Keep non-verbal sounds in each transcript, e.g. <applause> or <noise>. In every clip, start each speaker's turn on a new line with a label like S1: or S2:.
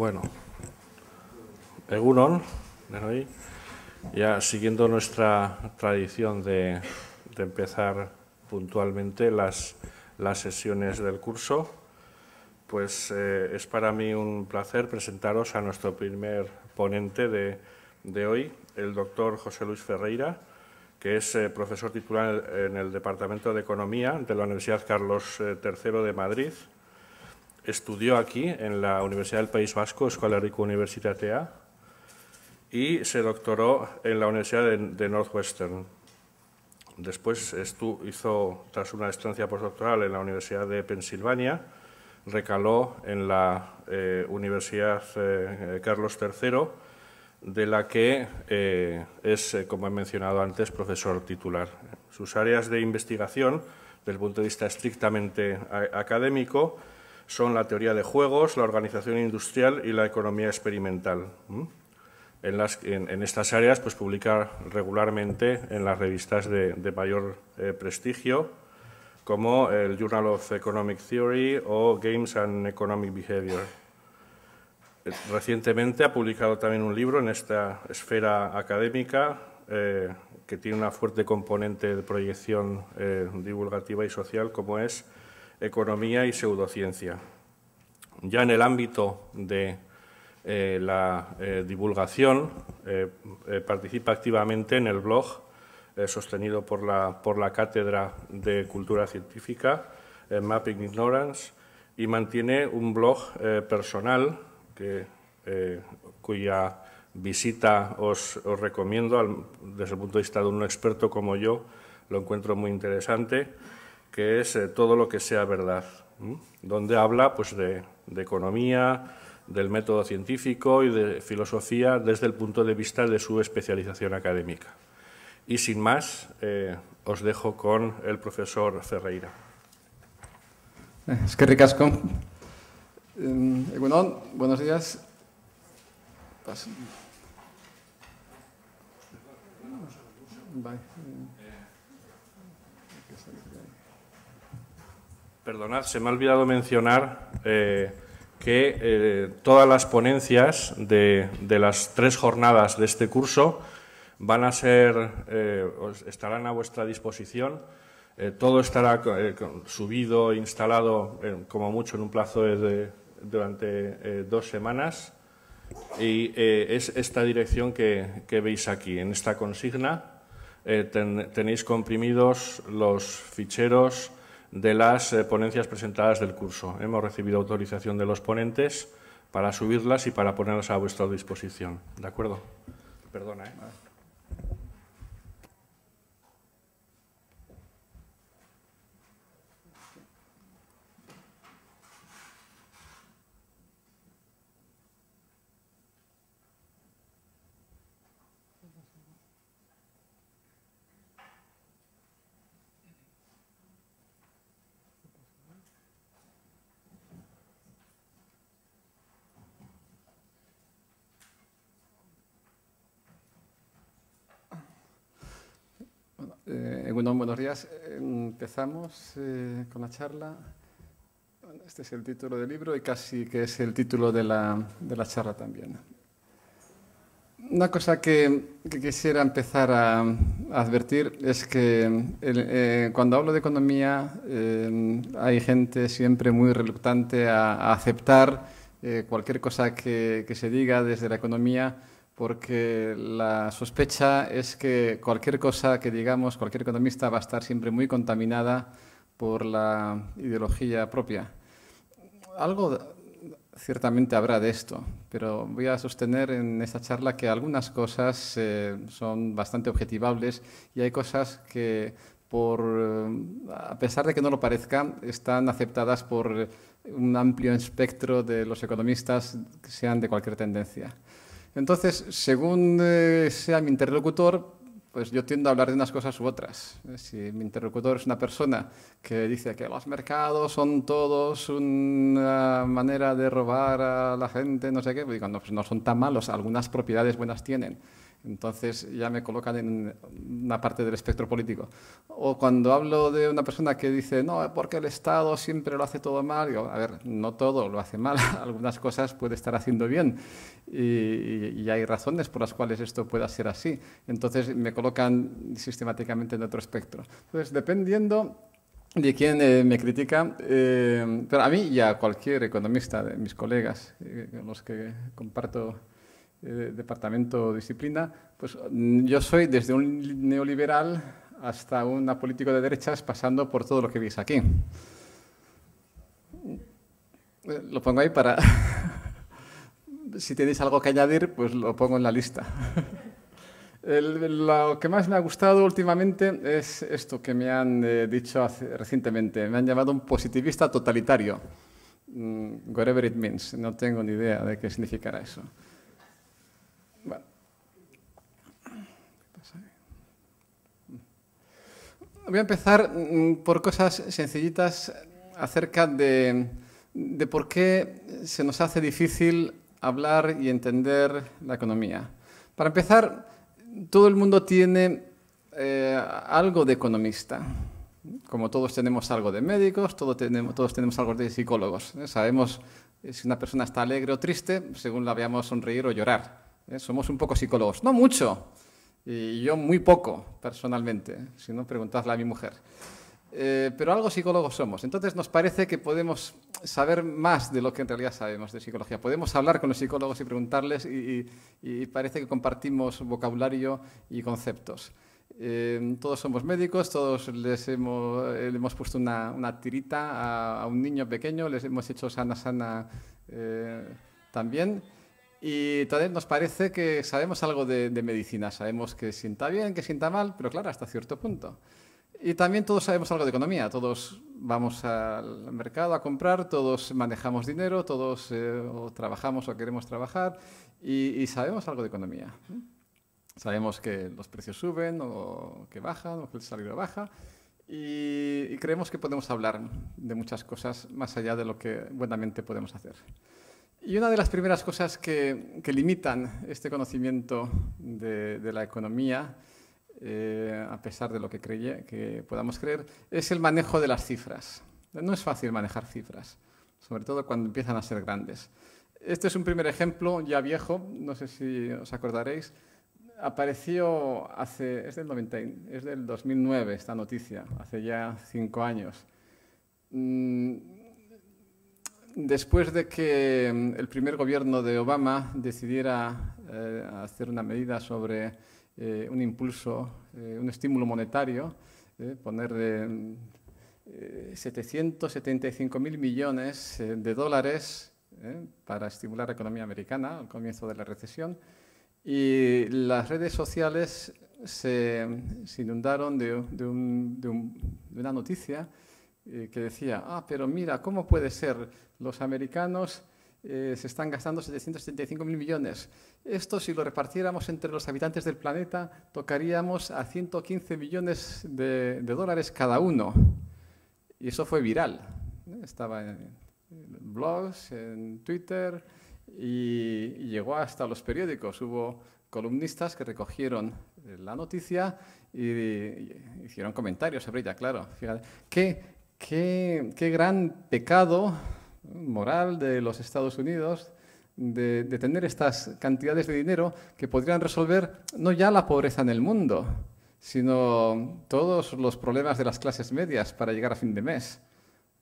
S1: Bueno, Egunon, ya siguiendo nuestra tradición de, empezar puntualmente las, sesiones del curso, pues eh, es para mí un placer presentaros a nuestro primer ponente de, hoy, el doctor José Luis Ferreira, que es eh, profesor titular en el Departamento de Economía de la Universidad Carlos III eh, de Madrid estudió aquí, en la Universidad del País Vasco, Escuela Rico Universitatea, y se doctoró en la Universidad de, Northwestern. Después hizo, tras una estancia postdoctoral en la Universidad de Pensilvania, recaló en la eh, Universidad eh, Carlos III, de la que eh, es, como he mencionado antes, profesor titular. Sus áreas de investigación, desde el punto de vista estrictamente académico, son la teoría de juegos, la organización industrial y la economía experimental. En, estas áreas pues, publica regularmente en las revistas de, mayor eh, prestigio, como el Journal of Economic Theory o Games and Economic Behavior. Eh, recientemente ha publicado también un libro en esta esfera académica eh, que tiene una fuerte componente de proyección divulgativa y social, como es economía y pseudociencia. Ya en el ámbito de eh, la eh, divulgación, eh, participa activamente en el blog sostenido por la, Cátedra de Cultura Científica, Mapping Ignorance, y mantiene un blog personal cuya visita os, recomiendo desde el punto de vista de un experto como yo, lo encuentro muy interesante que es eh, todo lo que sea verdad, donde habla pues, de, economía, del método científico y de filosofía desde el punto de vista de su especialización académica. Y sin más, eh, os dejo con el profesor Ferreira.
S2: Es que ricasco. bueno, em, buenos días. Em,
S1: Perdonad, se me ha olvidado mencionar eh, que eh, todas las ponencias de, las tres jornadas de este curso van a ser, eh, estarán a vuestra disposición. todo estará subido, instalado, como mucho, en un plazo de, durante dos semanas. Y es esta dirección que, veis aquí, en esta consigna. tenéis comprimidos los ficheros de las eh, ponencias presentadas del curso. Hemos recibido autorización de los ponentes para subirlas y para ponerlas a vuestra disposición. ¿De acuerdo? Perdona, ¿eh?
S2: Eh, buenos días. Empezamos eh, con la charla. Este es el título del libro y casi que es el título de la, charla también. Una cosa que, quisiera empezar a, advertir es que eh, cuando hablo de economía hay gente siempre muy reluctante a, aceptar cualquier cosa que, que se diga desde la economía porque la sospecha es que cualquier cosa que digamos, cualquier economista va a estar siempre muy contaminada por la ideología propia. Algo ciertamente habrá de esto, pero voy a sostener en esta charla que algunas cosas eh, son bastante objetivables y hay cosas que, a pesar de que no lo parezcan, están aceptadas por un amplio espectro de los economistas, que sean de cualquier tendencia. Entonces, según eh, sea mi interlocutor, pues yo tiendo a hablar de unas cosas u otras. Si mi interlocutor es una persona que dice que los mercados son todos una manera de robar a la gente, no sé qué, pues digo, pues no son tan malos, algunas propiedades buenas tienen. Entonces ya me colocan en una parte del espectro político. O cuando hablo de una persona que dice, no, porque el Estado siempre lo hace todo mal, a ver, no todo lo hace mal, <laughs> algunas cosas puede estar haciendo bien y, hay razones por las cuales esto pueda ser así. Entonces me colocan sistemáticamente en otro espectro. Entonces, dependiendo de quién eh, me critica, eh, pero a mí y a cualquier economista de mis colegas eh, con los que comparto eh, departamento disciplina, pues mm, yo soy desde un neoliberal hasta un político de derechas, pasando por todo lo que veis aquí. Mm, lo pongo ahí para... <laughs> si tenéis algo que añadir, pues lo pongo en la lista. <laughs> lo que más me ha gustado últimamente es esto que me han eh, dicho recientemente. Me han llamado un positivista totalitario. Mm, whatever it means. No tengo ni idea de qué significará eso. Voy a empezar mm, por cosas sencillitas acerca de, por qué se nos hace difícil hablar y entender la economía. Para empezar, todo el mundo tiene eh, algo de economista. Como todos tenemos algo de médicos, todos tenemos, todos tenemos algo de psicólogos. ¿eh? Sabemos eh, si una persona está alegre o triste según la veamos sonreír o llorar. Somos un poco psicólogos. No mucho, y yo muy poco, personalmente, ¿eh? si no preguntadle a mi mujer. Eh, pero algo psicólogos somos. Entonces nos parece que podemos saber más de lo que en realidad sabemos de psicología. Podemos hablar con los psicólogos y preguntarles y, parece que compartimos vocabulario y conceptos. Em, todos somos médicos, todos les hemos, le hemos puesto una, una tirita a, un niño pequeño, les hemos hecho sana sana eh, también. Y también nos parece que sabemos algo de, medicina, sabemos que sienta bien, que sienta mal, pero claro, hasta cierto punto. Y también todos sabemos algo de economía, todos vamos al mercado a comprar, todos manejamos dinero, todos eh, trabajamos o queremos trabajar y, sabemos algo de economía. Sabemos que los precios suben o que bajan o que el salario baja y creemos que podemos hablar de muchas cosas más allá de lo que buenamente podemos hacer. Y una de las primeras cosas que, limitan este conocimiento de, la economía, eh, a pesar de lo que, creye, que podamos creer, es el manejo de las cifras. No es fácil manejar cifras, sobre todo cuando empiezan a ser grandes. Este es un primer ejemplo ya viejo, no sé si os acordaréis. Apareció hace, es del, 2009 esta noticia, hace ya cinco años. Mm, después de que mm, el primer gobierno de Obama decidiera eh, hacer una medida sobre eh, un impulso, eh, un estímulo monetario, poner 775.000 mm, mil millones de dólares para estimular la economía americana al comienzo de la recesión, y las redes sociales se, mm, inundaron de una noticia eh, que decía, ah, pero mira, ¿cómo puede ser? Los americanos eh, se están gastando 775 mil millones. Esto, si lo repartiéramos entre los habitantes del planeta, tocaríamos a 115 millones de, dólares cada uno. Y eso fue viral. Estaba en blogs, en Twitter y, llegó hasta los periódicos. Hubo columnistas que recogieron eh, la noticia y, hicieron comentarios sobre ella, claro. Fíjate, que Qué, gran pecado moral de los Estados Unidos de, tener estas cantidades de dinero que podrían resolver no ya la pobreza en el mundo, sino todos los problemas de las clases medias para llegar a fin de mes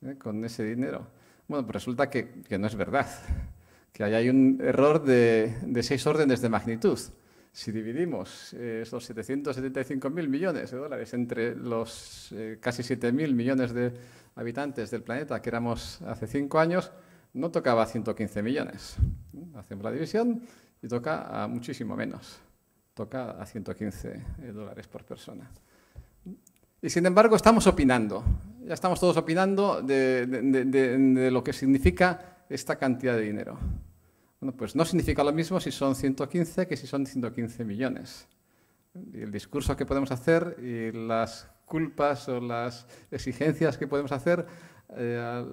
S2: ¿eh? con ese dinero. Bueno, pues resulta que, no es verdad, que ahí hay un error de seis órdenes de magnitud. Si dividimos eh, esos 775.000 millones de dólares entre los eh, casi 7.000 millones de habitantes del planeta que éramos hace cinco años, no tocaba 115 millones. Hacemos la división y toca a muchísimo menos. Toca a 115 eh, dólares por persona. Y sin embargo, estamos opinando. Ya estamos todos opinando de lo que significa esta cantidad de dinero pues no significa lo mismo si son 115 que si son 115 millones. el discurso que podemos hacer y las culpas o las exigencias que podemos hacer eh,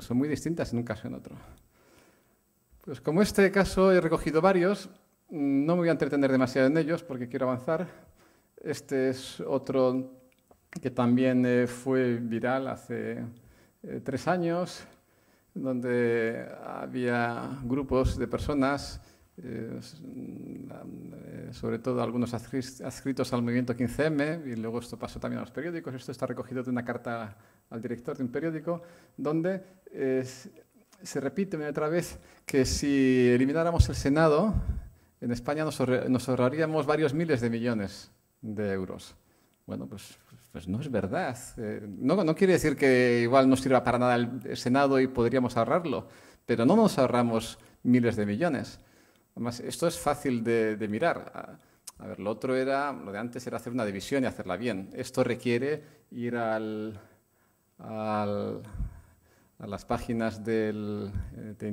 S2: son muy distintas en un caso y en otro. Pues como este caso he recogido varios, no me voy a entretener demasiado en ellos porque quiero avanzar. Este es otro que también eh, fue viral hace eh, tres años donde había grupos de personas, eh, sobre todo algunos adscritos al movimiento 15M, y luego esto pasó también a los periódicos, esto está recogido de una carta al director de un periódico, donde se repite otra vez que si elimináramos el Senado, en España nos, ahorraríamos varios miles de millones de euros. Bueno, pues, pues no es verdad. Eh, no, quiere decir que igual no sirva para nada el Senado y podríamos ahorrarlo, pero no nos ahorramos miles de millones. Además, esto es fácil de, mirar. A ver, lo otro era, lo de antes era hacer una división y hacerla bien. Esto requiere ir al, a las páginas del, eh, de,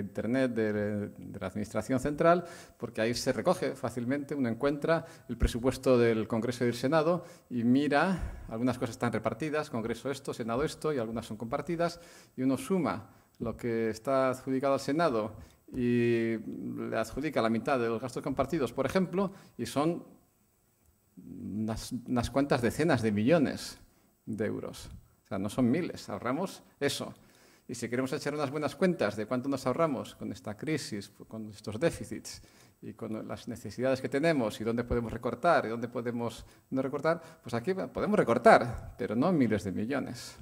S2: Internet de, la Administración Central, porque ahí se recoge fácilmente, uno encuentra el presupuesto del Congreso y del Senado y mira, algunas cosas están repartidas, Congreso esto, Senado esto, y algunas son compartidas, y uno suma lo que está adjudicado al Senado y le adjudica la mitad de los gastos compartidos, por ejemplo, y son unas, unas cuantas decenas de millones de euros. O sea, no son miles, ahorramos eso. Y si queremos echar unas buenas cuentas de cuánto nos ahorramos con esta crisis, con estos déficits y con las necesidades que tenemos y dónde podemos recortar y dónde podemos no recortar, pues aquí podemos recortar, pero no miles de millones.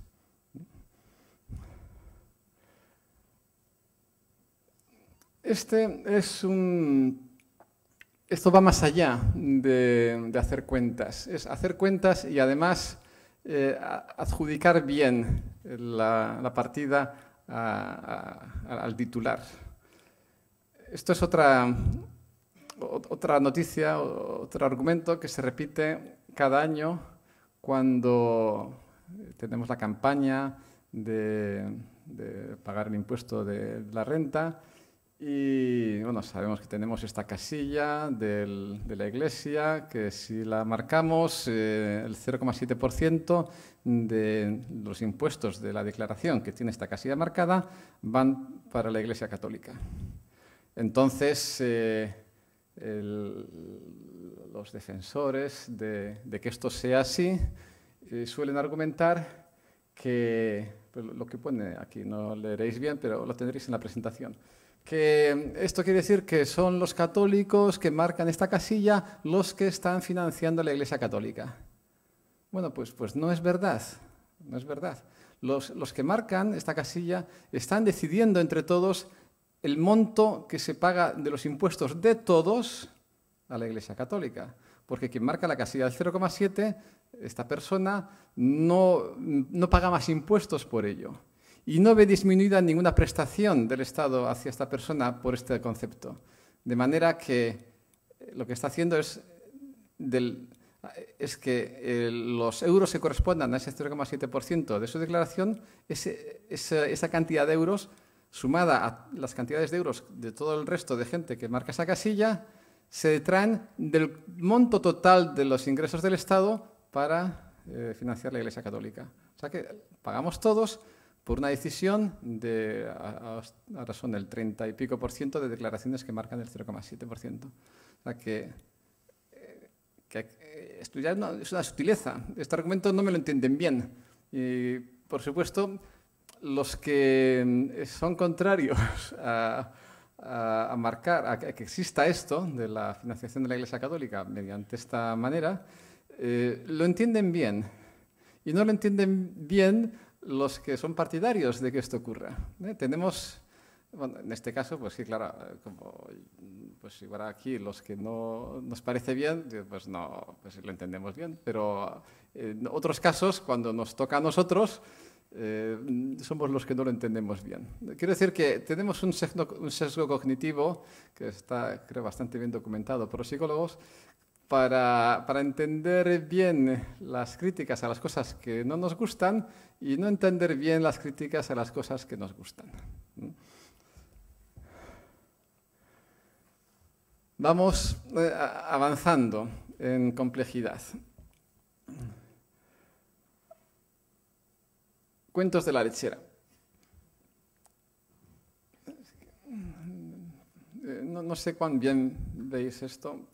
S2: Este es un... Esto va más allá de, hacer cuentas. Es hacer cuentas y además eh, adjudicar bien la, partida al titular. Esto es otra, noticia, otro argumento que se repite cada año cuando tenemos la campaña de pagar el impuesto de la renta y bueno, sabemos que tenemos esta casilla de la iglesia, que si la marcamos, eh, el 0,7% de los impuestos de la declaración que tiene esta casilla marcada van para la iglesia católica. Entonces, eh, los defensores de, que esto sea así eh, suelen argumentar que, pues, lo que pone aquí no leeréis bien, pero lo tendréis en la presentación que esto quiere decir que son los católicos que marcan esta casilla los que están financiando la Iglesia Católica. Bueno, pues, pues no es verdad, no es verdad. Los, que marcan esta casilla están decidiendo entre todos el monto que se paga de los impuestos de todos a la Iglesia Católica. Porque quien marca la casilla del 0,7, esta persona no, no paga más impuestos por ello y no ve disminuida ninguna prestación del Estado hacia esta persona por este concepto. De manera que eh, lo que está haciendo es, es que eh, los euros se correspondan a ese 0,7% de su declaración, esa, cantidad de euros sumada a las cantidades de euros de todo el resto de gente que marca esa casilla, se detraen del monto total de los ingresos del Estado para eh, financiar la Iglesia Católica. O sea que pagamos todos por una decisión de, a, ahora son el 30 y pico por ciento de declaraciones que marcan el 0,7 por ciento. O sea que, eh, eh, estudiar es una sutileza. Este argumento no me lo entienden bien. Y, por supuesto, los que mm, son contrarios <laughs> a, marcar, que exista esto de la financiación de la Iglesia Católica mediante esta manera, eh, lo entienden bien. Y no lo entienden bien los que son partidarios de que esto ocurra. ¿eh? Tenemos, en este caso, pues sí, claro, eh, como pues igual aquí los que no nos parece bien, pues no, pues lo entendemos bien, pero en otros casos, cuando nos toca a nosotros, eh, somos los que no lo entendemos bien. Quiero decir que tenemos un sesgo, un sesgo cognitivo que está, creo, bastante bien documentado por los psicólogos, para, entender bien las críticas a las cosas que no nos gustan y no entender bien las críticas a las cosas que nos gustan. Vamos eh, avanzando en complejidad. Cuentos de la lechera. Eh, no sé cuán bien veis esto.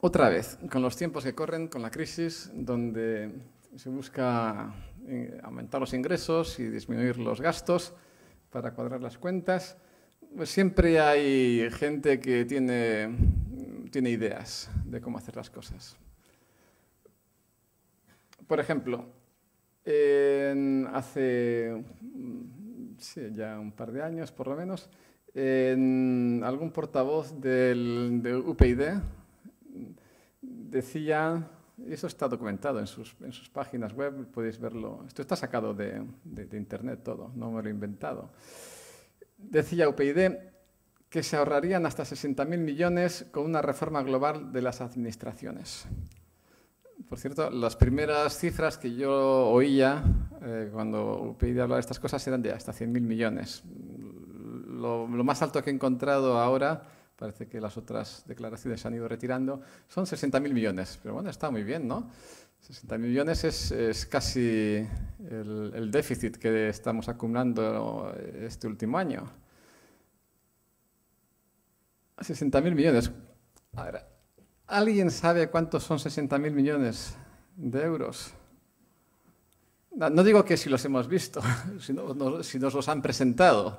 S2: Otra vez, con los tiempos que corren, con la crisis, donde se busca eh, aumentar los ingresos y disminuir los gastos para cuadrar las cuentas, pues siempre hay gente que tiene, ideas de cómo hacer las cosas. Por ejemplo, hace ya un par de años, por lo menos, en algún portavoz del, de UPyD, decía, eso está documentado en sus, páginas web, podéis verlo. Esto está sacado de, internet todo, no me lo he inventado. Decía UPyD que se ahorrarían hasta 60.000 millones con una reforma global de las administraciones. Por cierto, las primeras cifras que yo oía eh, cuando UPyD hablaba de estas cosas eran de hasta 100.000 millones. Lo, lo, más alto que he encontrado ahora parece que las otras declaraciones se han ido retirando, son 60.000 millones. Pero bueno, está muy bien, ¿no? 60.000 millones es, casi el, déficit que estamos acumulando este último año. 60.000 millones. A ver, ¿alguien sabe cuántos son 60.000 millones de euros? No, digo que si los hemos visto, <laughs> si, si nos los han presentado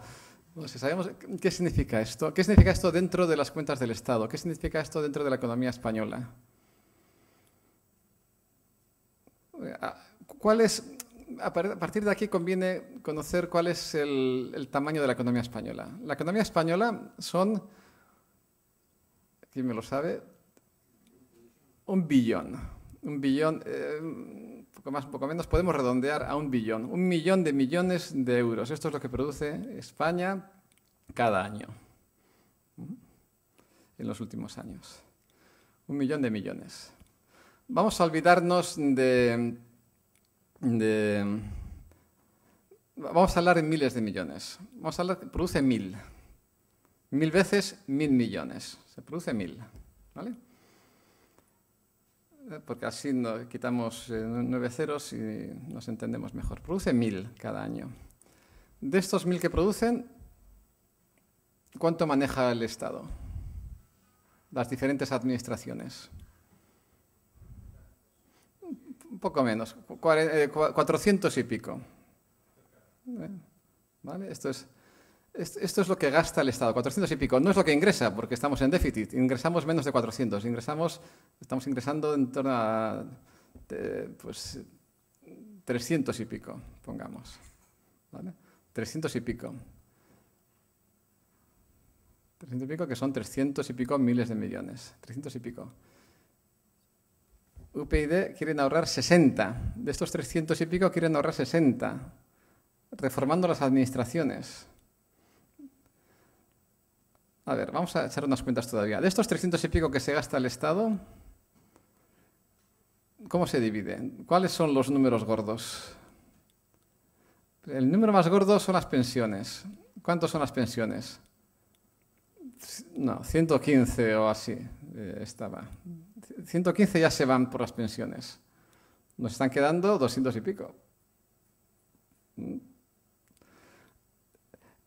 S2: si sabemos qué significa esto. ¿Qué significa esto dentro de las cuentas del Estado? ¿Qué significa esto dentro de la economía española? Ah, ¿Cuál a partir de aquí conviene conocer cuál es el, tamaño de la economía española. La economía española son, ¿quién me lo sabe? Un billón. Un billón. Eh, poco más, poco menos, podemos redondear a un billón, un millón de millones de euros. Esto es lo que produce España cada año, ¿Mm? en los últimos años. Un millón de millones. Vamos a olvidarnos de, Vamos a hablar en miles de millones. Vamos a produce mil. Mil veces mil millones. Se produce mil. ¿Vale? porque así quitamos eh, nueve ceros y nos entendemos mejor. Produce mil cada año. De estos mil que producen, ¿cuánto maneja el Estado? Las diferentes administraciones. Un poco menos, 400 eh, y pico. ¿Eh? ¿Vale? Esto es esto es lo que gasta el Estado, 400 y pico. No es lo que ingresa, porque estamos en déficit. Ingresamos menos de 400. Ingresamos, estamos ingresando en torno a 300 eh, pues, y pico, pongamos. 300 y pico. 300 y pico, que son 300 y pico miles de millones. 300 y pico. UPyD quieren ahorrar 60. De estos 300 y pico quieren ahorrar 60, reformando las administraciones. A ver, vamos a echar unas cuentas todavía. De estos 300 y pico que se gasta el Estado, ¿cómo se divide? ¿Cuáles son los números gordos? El número más gordo son las pensiones. ¿Cuántos son las pensiones? No, 115 o así eh, estaba. 115 ya se van por las pensiones. Nos están quedando 200 y pico.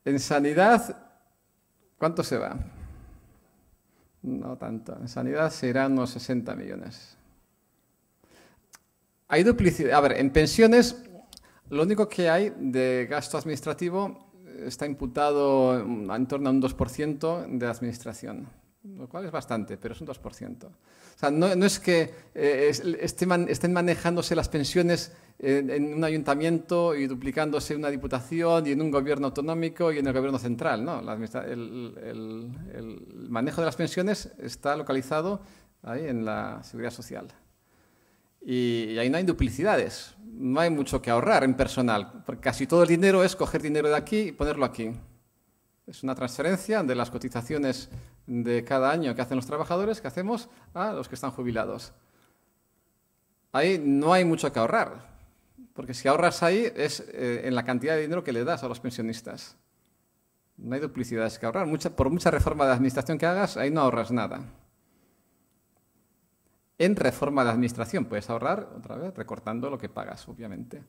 S2: En sanidad ¿Cuánto se va? No tanto. En sanidad serán unos 60 millones. Hay duplicidad. A ver, en pensiones lo único que hay de gasto administrativo está imputado en torno a un 2% de administración, lo cual es bastante, pero es un 2%. O sea, no, es que eh, estén manejándose las pensiones en, un ayuntamiento y duplicándose una diputación y en un gobierno autonómico y en el gobierno central. ¿no? el, manejo de las pensiones está localizado ahí en la seguridad social. Y, ahí no hay duplicidades, no hay mucho que ahorrar en personal, porque casi todo el dinero es coger dinero de aquí y ponerlo aquí. Es una transferencia de las cotizaciones de cada año que hacen los trabajadores, que hacemos a los que están jubilados. Ahí no hay mucho que ahorrar, porque si ahorras ahí es eh, en la cantidad de dinero que le das a los pensionistas. No hay duplicidades que ahorrar. por mucha reforma de administración que hagas, ahí no ahorras nada. En reforma de administración puedes ahorrar, otra vez, recortando lo que pagas, obviamente.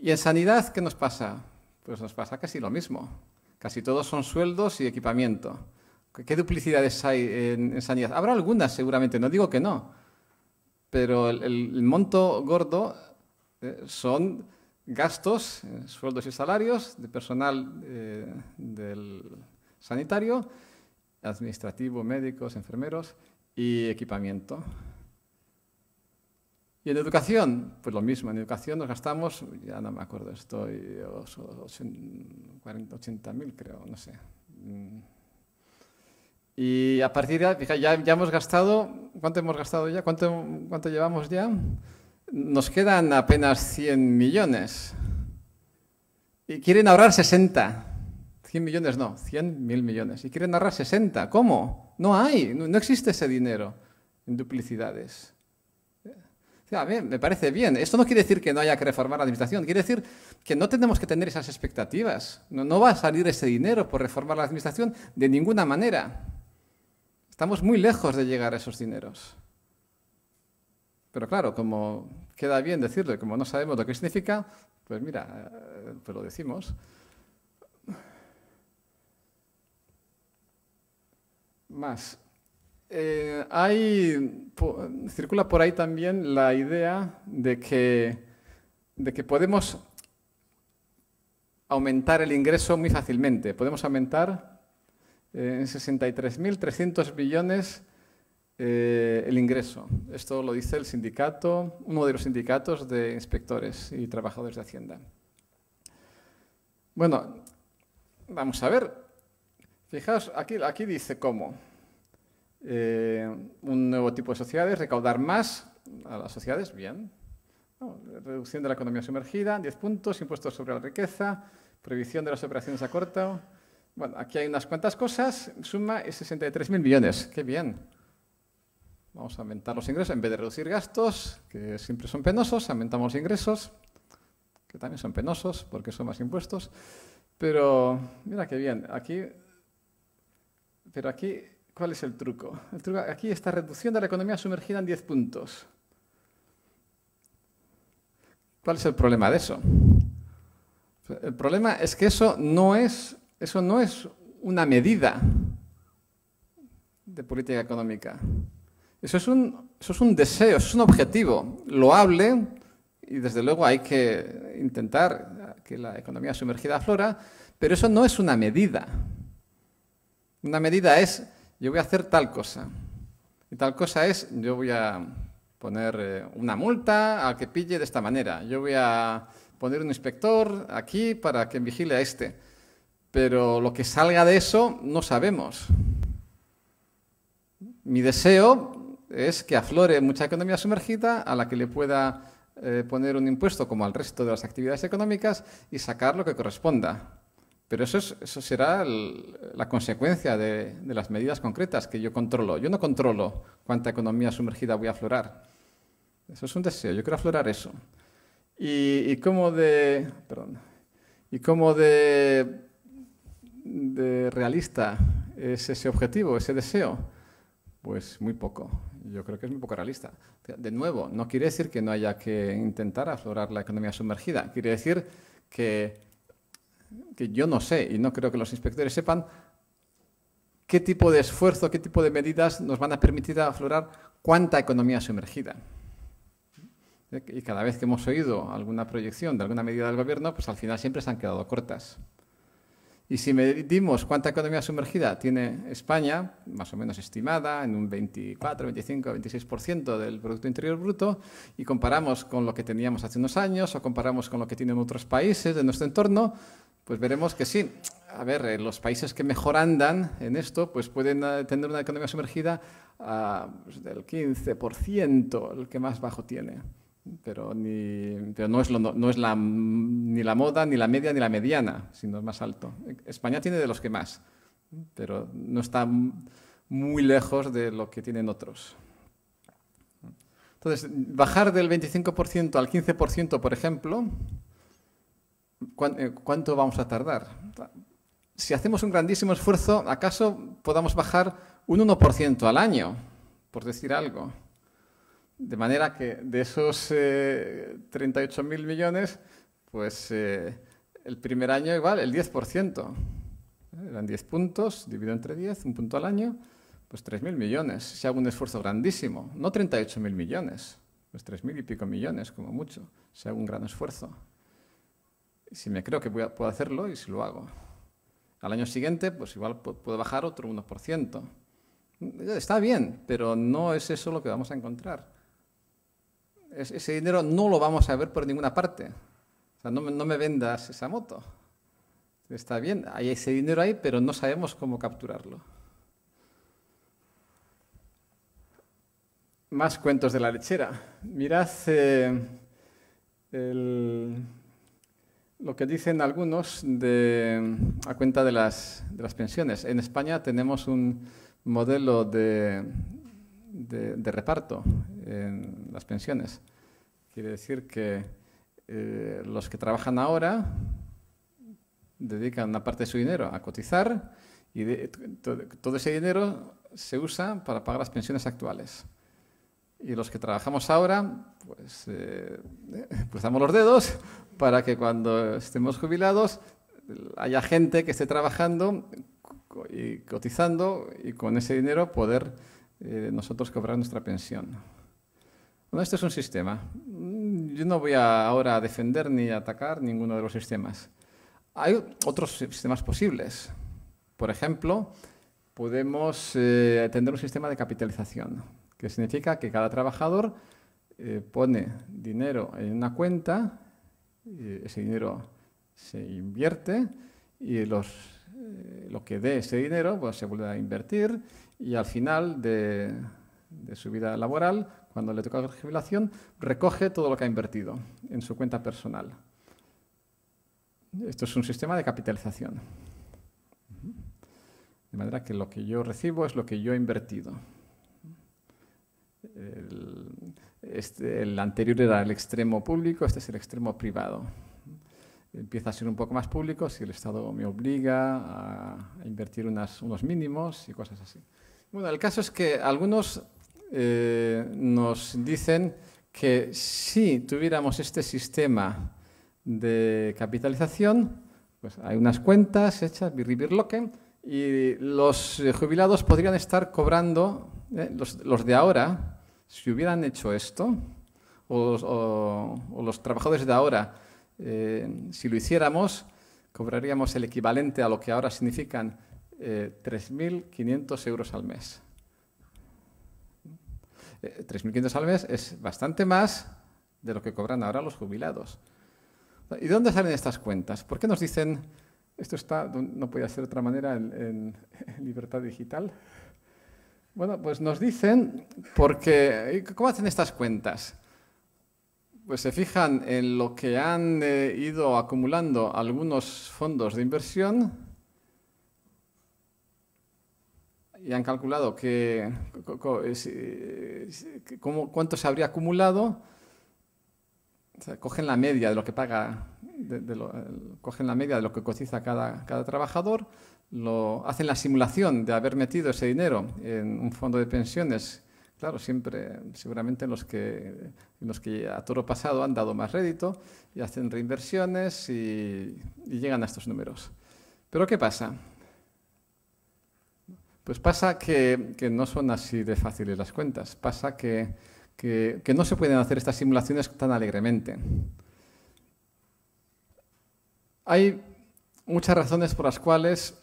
S2: ¿Y en sanidad qué nos pasa? Pues nos pasa casi lo mismo. Casi todos son sueldos y equipamiento. ¿Qué duplicidades hay en, sanidad? Habrá algunas, seguramente, no digo que no. Pero el monto gordo eh, son gastos, eh, sueldos y salarios de personal eh, del sanitario, administrativo, médicos, enfermeros y equipamiento. Y en educación, pues lo mismo, en educación nos gastamos, ya no me acuerdo, estoy 80.000 creo, no sé. Mm. Y a partir de ahí, ya, ya hemos gastado, ¿cuánto hemos gastado ya? cuánto llevamos ya? nos quedan apenas 100 millones. Y quieren ahorrar 60. 100 millones no, 100 mil millones. Y quieren ahorrar 60. ¿Cómo? No hay, no, existe ese dinero en duplicidades. a me parece bien. Esto no quiere decir que no haya que reformar la administración. Quiere decir que no tenemos que tener esas expectativas. no va a salir ese dinero por reformar la administración de ninguna manera. Estamos muy lejos de llegar a esos dineros. Pero claro, como queda bien decirlo, como no sabemos lo que significa, pues mira, eh, pues lo decimos. Más. Eh, hay, circula por ahí también la idea de que, de que podemos aumentar el ingreso muy fácilmente. Podemos aumentar eh, en 63.300 billones eh, el ingreso. Esto lo dice el sindicato, uno de los sindicatos de inspectores y trabajadores de Hacienda. Bueno, vamos a ver. Fijaos, aquí, aquí dice cómo. Eh, un nuevo tipo de sociedades, recaudar más a las sociedades, bien. reducción de la economía sumergida, 10 puntos, impuestos sobre la riqueza, prohibición de las operaciones a corto. Bueno, aquí hay unas cuantas cosas, suma es 63.000 millones, qué bien. Vamos a aumentar los ingresos en vez de reducir gastos, que siempre son penosos, aumentamos los ingresos, que también son penosos porque son más impuestos. Pero mira qué bien, aquí, pero aquí, ¿cuál es el truco? aquí está reducción de la economía sumergida en 10 puntos. ¿Cuál es el problema de eso? El problema es que eso no es, eso no es una medida de política económica. Eso es un, es un deseo, es un objetivo Lo hable y desde luego hay que intentar que la economía sumergida aflora, pero eso no es una medida. Una medida es yo voy a hacer tal cosa. Y tal cosa es yo voy a poner eh, una multa al que pille de esta manera. Yo voy a poner un inspector aquí para que vigile a este. Pero lo que salga de eso no sabemos. Mi deseo es que aflore mucha economía sumergida a la que le pueda eh, poner un impuesto como al resto de las actividades económicas y sacar lo que corresponda. Pero eso, eso será la consecuencia de, las medidas concretas que yo controlo. Yo no controlo cuánta economía sumergida voy a aflorar. Eso es un deseo, yo quiero aflorar eso. Y, y de... y de, de realista es ese objetivo, ese deseo. Pues muy poco yo creo que es muy poco realista. De nuevo, no quiere decir que no haya que intentar aflorar la economía sumergida, quiere decir que, yo no sé y no creo que los inspectores sepan qué tipo de esfuerzo, qué tipo de medidas nos van a permitir aflorar cuánta economía sumergida. Y cada vez que hemos oído alguna proyección de alguna medida del gobierno, pues al final siempre se han quedado cortas. Y si medimos cuánta economía sumergida tiene España, más o menos estimada en un 24, 25, 26% del Producto Interior Bruto, y comparamos con lo que teníamos hace unos años o comparamos con lo que tienen otros países de nuestro entorno, pues veremos que sí. A ver, eh, los países que mejor andan en esto, pues pueden eh, tener una economía sumergida pues, del 15%, el que más bajo tiene pero, no, es la, ni la moda, ni la media, ni la mediana, sino más alto. España tiene de los que más, pero no está muy lejos de lo que tienen otros. Entonces, bajar del 25% al 15%, por ejemplo, eh, ¿cuánto vamos a tardar? Si hacemos un grandísimo esfuerzo, ¿acaso podamos bajar un 1% al año, por decir algo? De manera que de esos eh, 38.000 millones, pues eh, el primer año igual, el 10%. Eran 10 puntos, dividido entre 10, un punto al año, pues 3.000 millones. Se hago un esfuerzo grandísimo, no 38.000 millones, pues 3.000 y pico millones como mucho. Se hago un gran esfuerzo. si me creo que puedo hacerlo y si lo hago. Al año siguiente, pues igual puedo bajar otro 1%. Está bien, pero no es eso lo que vamos a encontrar ese dinero no lo vamos a ver por ninguna parte. O sea, no, me vendas esa moto. Está bien, hay ese dinero ahí, pero no sabemos cómo capturarlo. Más cuentos de la lechera. Mirad eh, lo que dicen algunos de, a cuenta de las pensiones. En España tenemos un modelo de, de, reparto en las pensiones. Quiere decir que eh, los que trabajan ahora dedican una parte de su dinero a cotizar y todo ese dinero se usa para pagar las pensiones actuales. Y los que trabajamos ahora, pues eh, <laughs> cruzamos los dedos para que cuando estemos jubilados haya gente que esté trabajando y cotizando y con ese dinero poder eh, nosotros cobrar nuestra pensión. Bueno, este es un sistema. Mm, yo no voy a ahora a defender ni atacar ninguno de los sistemas. Hay otros sistemas posibles. Por ejemplo, podemos eh, tener un sistema de capitalización, que significa que cada trabajador eh, pone dinero en una cuenta, ese dinero se invierte y lo que dé ese dinero pues, se vuelve a invertir y al final de, su vida laboral, cuando le toca la jubilación, recoge todo lo que ha invertido en su cuenta personal. Esto es un sistema de capitalización. De manera que lo que yo recibo es lo que yo he invertido. El, este, anterior era el extremo público, este es el extremo privado. Empieza a ser un poco más público si el Estado me obliga a invertir unos mínimos y cosas así. Bueno, el caso es que algunos eh, nos dicen que si tuviéramos este sistema de capitalización, pues hay unas cuentas hechas, birribirloque, y los eh, jubilados podrían estar cobrando, eh, los, de ahora, si hubieran hecho esto, o, los trabajadores de ahora, si lo hiciéramos, cobraríamos el equivalente a lo que ahora significan 3.500 eh, euros al mes. 3.500 eh, al mes es bastante más de lo que cobran ahora los jubilados. ¿Y dónde salen estas cuentas? ¿Por qué nos dicen, esto está, no podía ser de otra manera, <laughs> en, libertad digital? Bueno, pues nos dicen, porque, ¿cómo hacen estas cuentas? pues se fijan en lo que han eh, ido acumulando algunos fondos de inversión y han calculado que, eh, cuánto se habría acumulado. cogen la media de lo que paga, cogen la media de lo que cotiza cada, trabajador, lo, hacen la simulación de haber metido ese dinero en un fondo de pensiones. Claro, siempre, seguramente en los que, los que a toro pasado han dado más rédito y hacen reinversiones y llegan a estos números. Pero ¿qué pasa? Pues pasa que, no son así de fáciles las cuentas, pasa que, no se pueden hacer estas simulaciones tan alegremente. Hay muchas razones por las cuales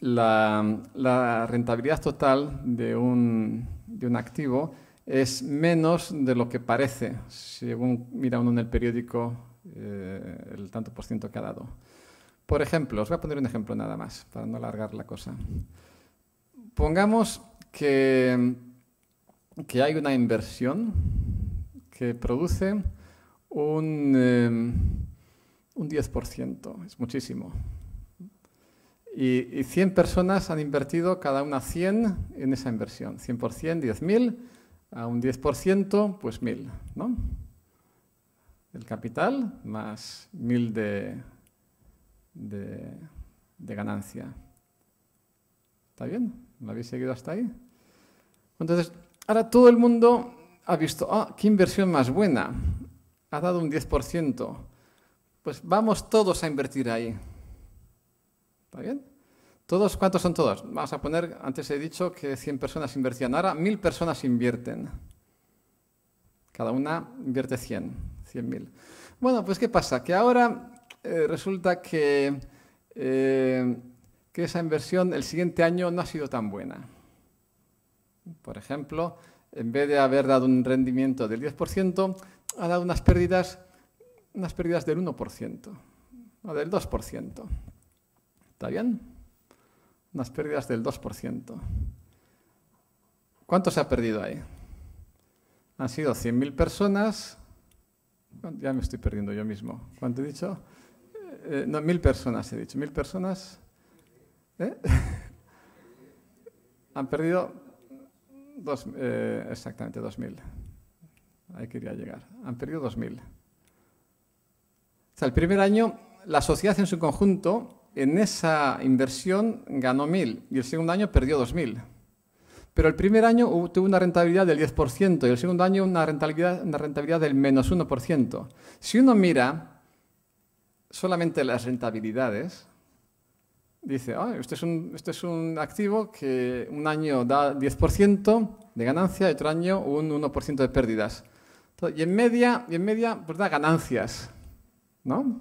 S2: la, rentabilidad total de un, activo es menos de lo que parece, según mira uno en el periódico eh, el tanto por ciento que ha dado. Por ejemplo, os voy a poner un ejemplo nada más, para no alargar la cosa. Pongamos que, que hay una inversión que produce un, 10%, eh, es muchísimo. Y, 100 personas han invertido cada una 100 en esa inversión. 100%, 10.000, a un 10%, pues 1.000, ¿no? El capital más 1.000 de, de ganancia. ¿Está bien? ¿Lo habéis seguido hasta ahí? Entonces, ahora todo el mundo ha visto, ah, qué inversión más buena, ha dado un 10%, pues vamos todos a invertir ahí. ¿Está bien? ¿Todos? ¿Cuántos son todos? Vamos a poner, antes he dicho que 100 personas invertían, ahora 1000 personas invierten. Cada una invierte 100, 100.000. Bueno, pues ¿qué pasa? Que ahora eh, resulta que... Eh, que esa inversión el siguiente año no ha sido tan buena. Por ejemplo, en vez de haber dado un rendimiento del 10%, ha dado unas pérdidas, unas pérdidas del 1%, o del 2%. ¿Está bien? Unas pérdidas del 2%. ¿Cuánto se ha perdido ahí? Han sido 100.000 personas. Ya me estoy perdiendo yo mismo. ¿Cuánto he dicho? Eh, no, mil personas he dicho. 1.000 personas ¿Eh? <laughs> Han perdido dos, eh, exactamente 2.000. Ahí quería llegar. Han perdido 2.000. O sea, el primer año la sociedad en su conjunto en esa inversión ganó 1.000 y el segundo año perdió 2.000. Pero el primer año tuvo una rentabilidad del 10% y el segundo año una rentabilidad, una rentabilidad del menos 1%. Si uno mira solamente las rentabilidades, dice, ah, este, es un, este es un activo que un año da 10% de ganancia y otro año un 1% de pérdidas. y en media, y en media pues da ganancias, ¿no?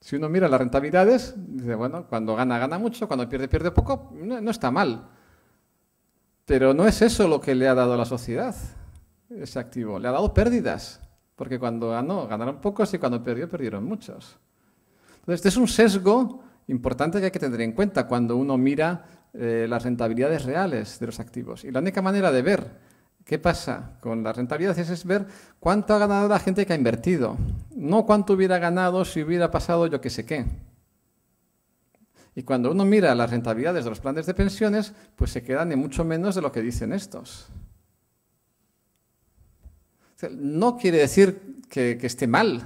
S2: Si uno mira las rentabilidades, dice, bueno, cuando gana, gana mucho, cuando pierde, pierde poco, no, no está mal. Pero no es eso lo que le ha dado a la sociedad, ese activo. Le ha dado pérdidas, porque cuando ganó, ganaron pocos y cuando perdió, perdieron muchos. Entonces, este es un sesgo importante que hay que tener en cuenta cuando uno mira eh, las rentabilidades reales de los activos. Y la única manera de ver qué pasa con las rentabilidades es ver cuánto ha ganado la gente que ha invertido, no cuánto hubiera ganado si hubiera pasado yo que sé qué. Y cuando uno mira las rentabilidades de los planes de pensiones, pues se quedan en mucho menos de lo que dicen estos. No quiere decir que esté mal,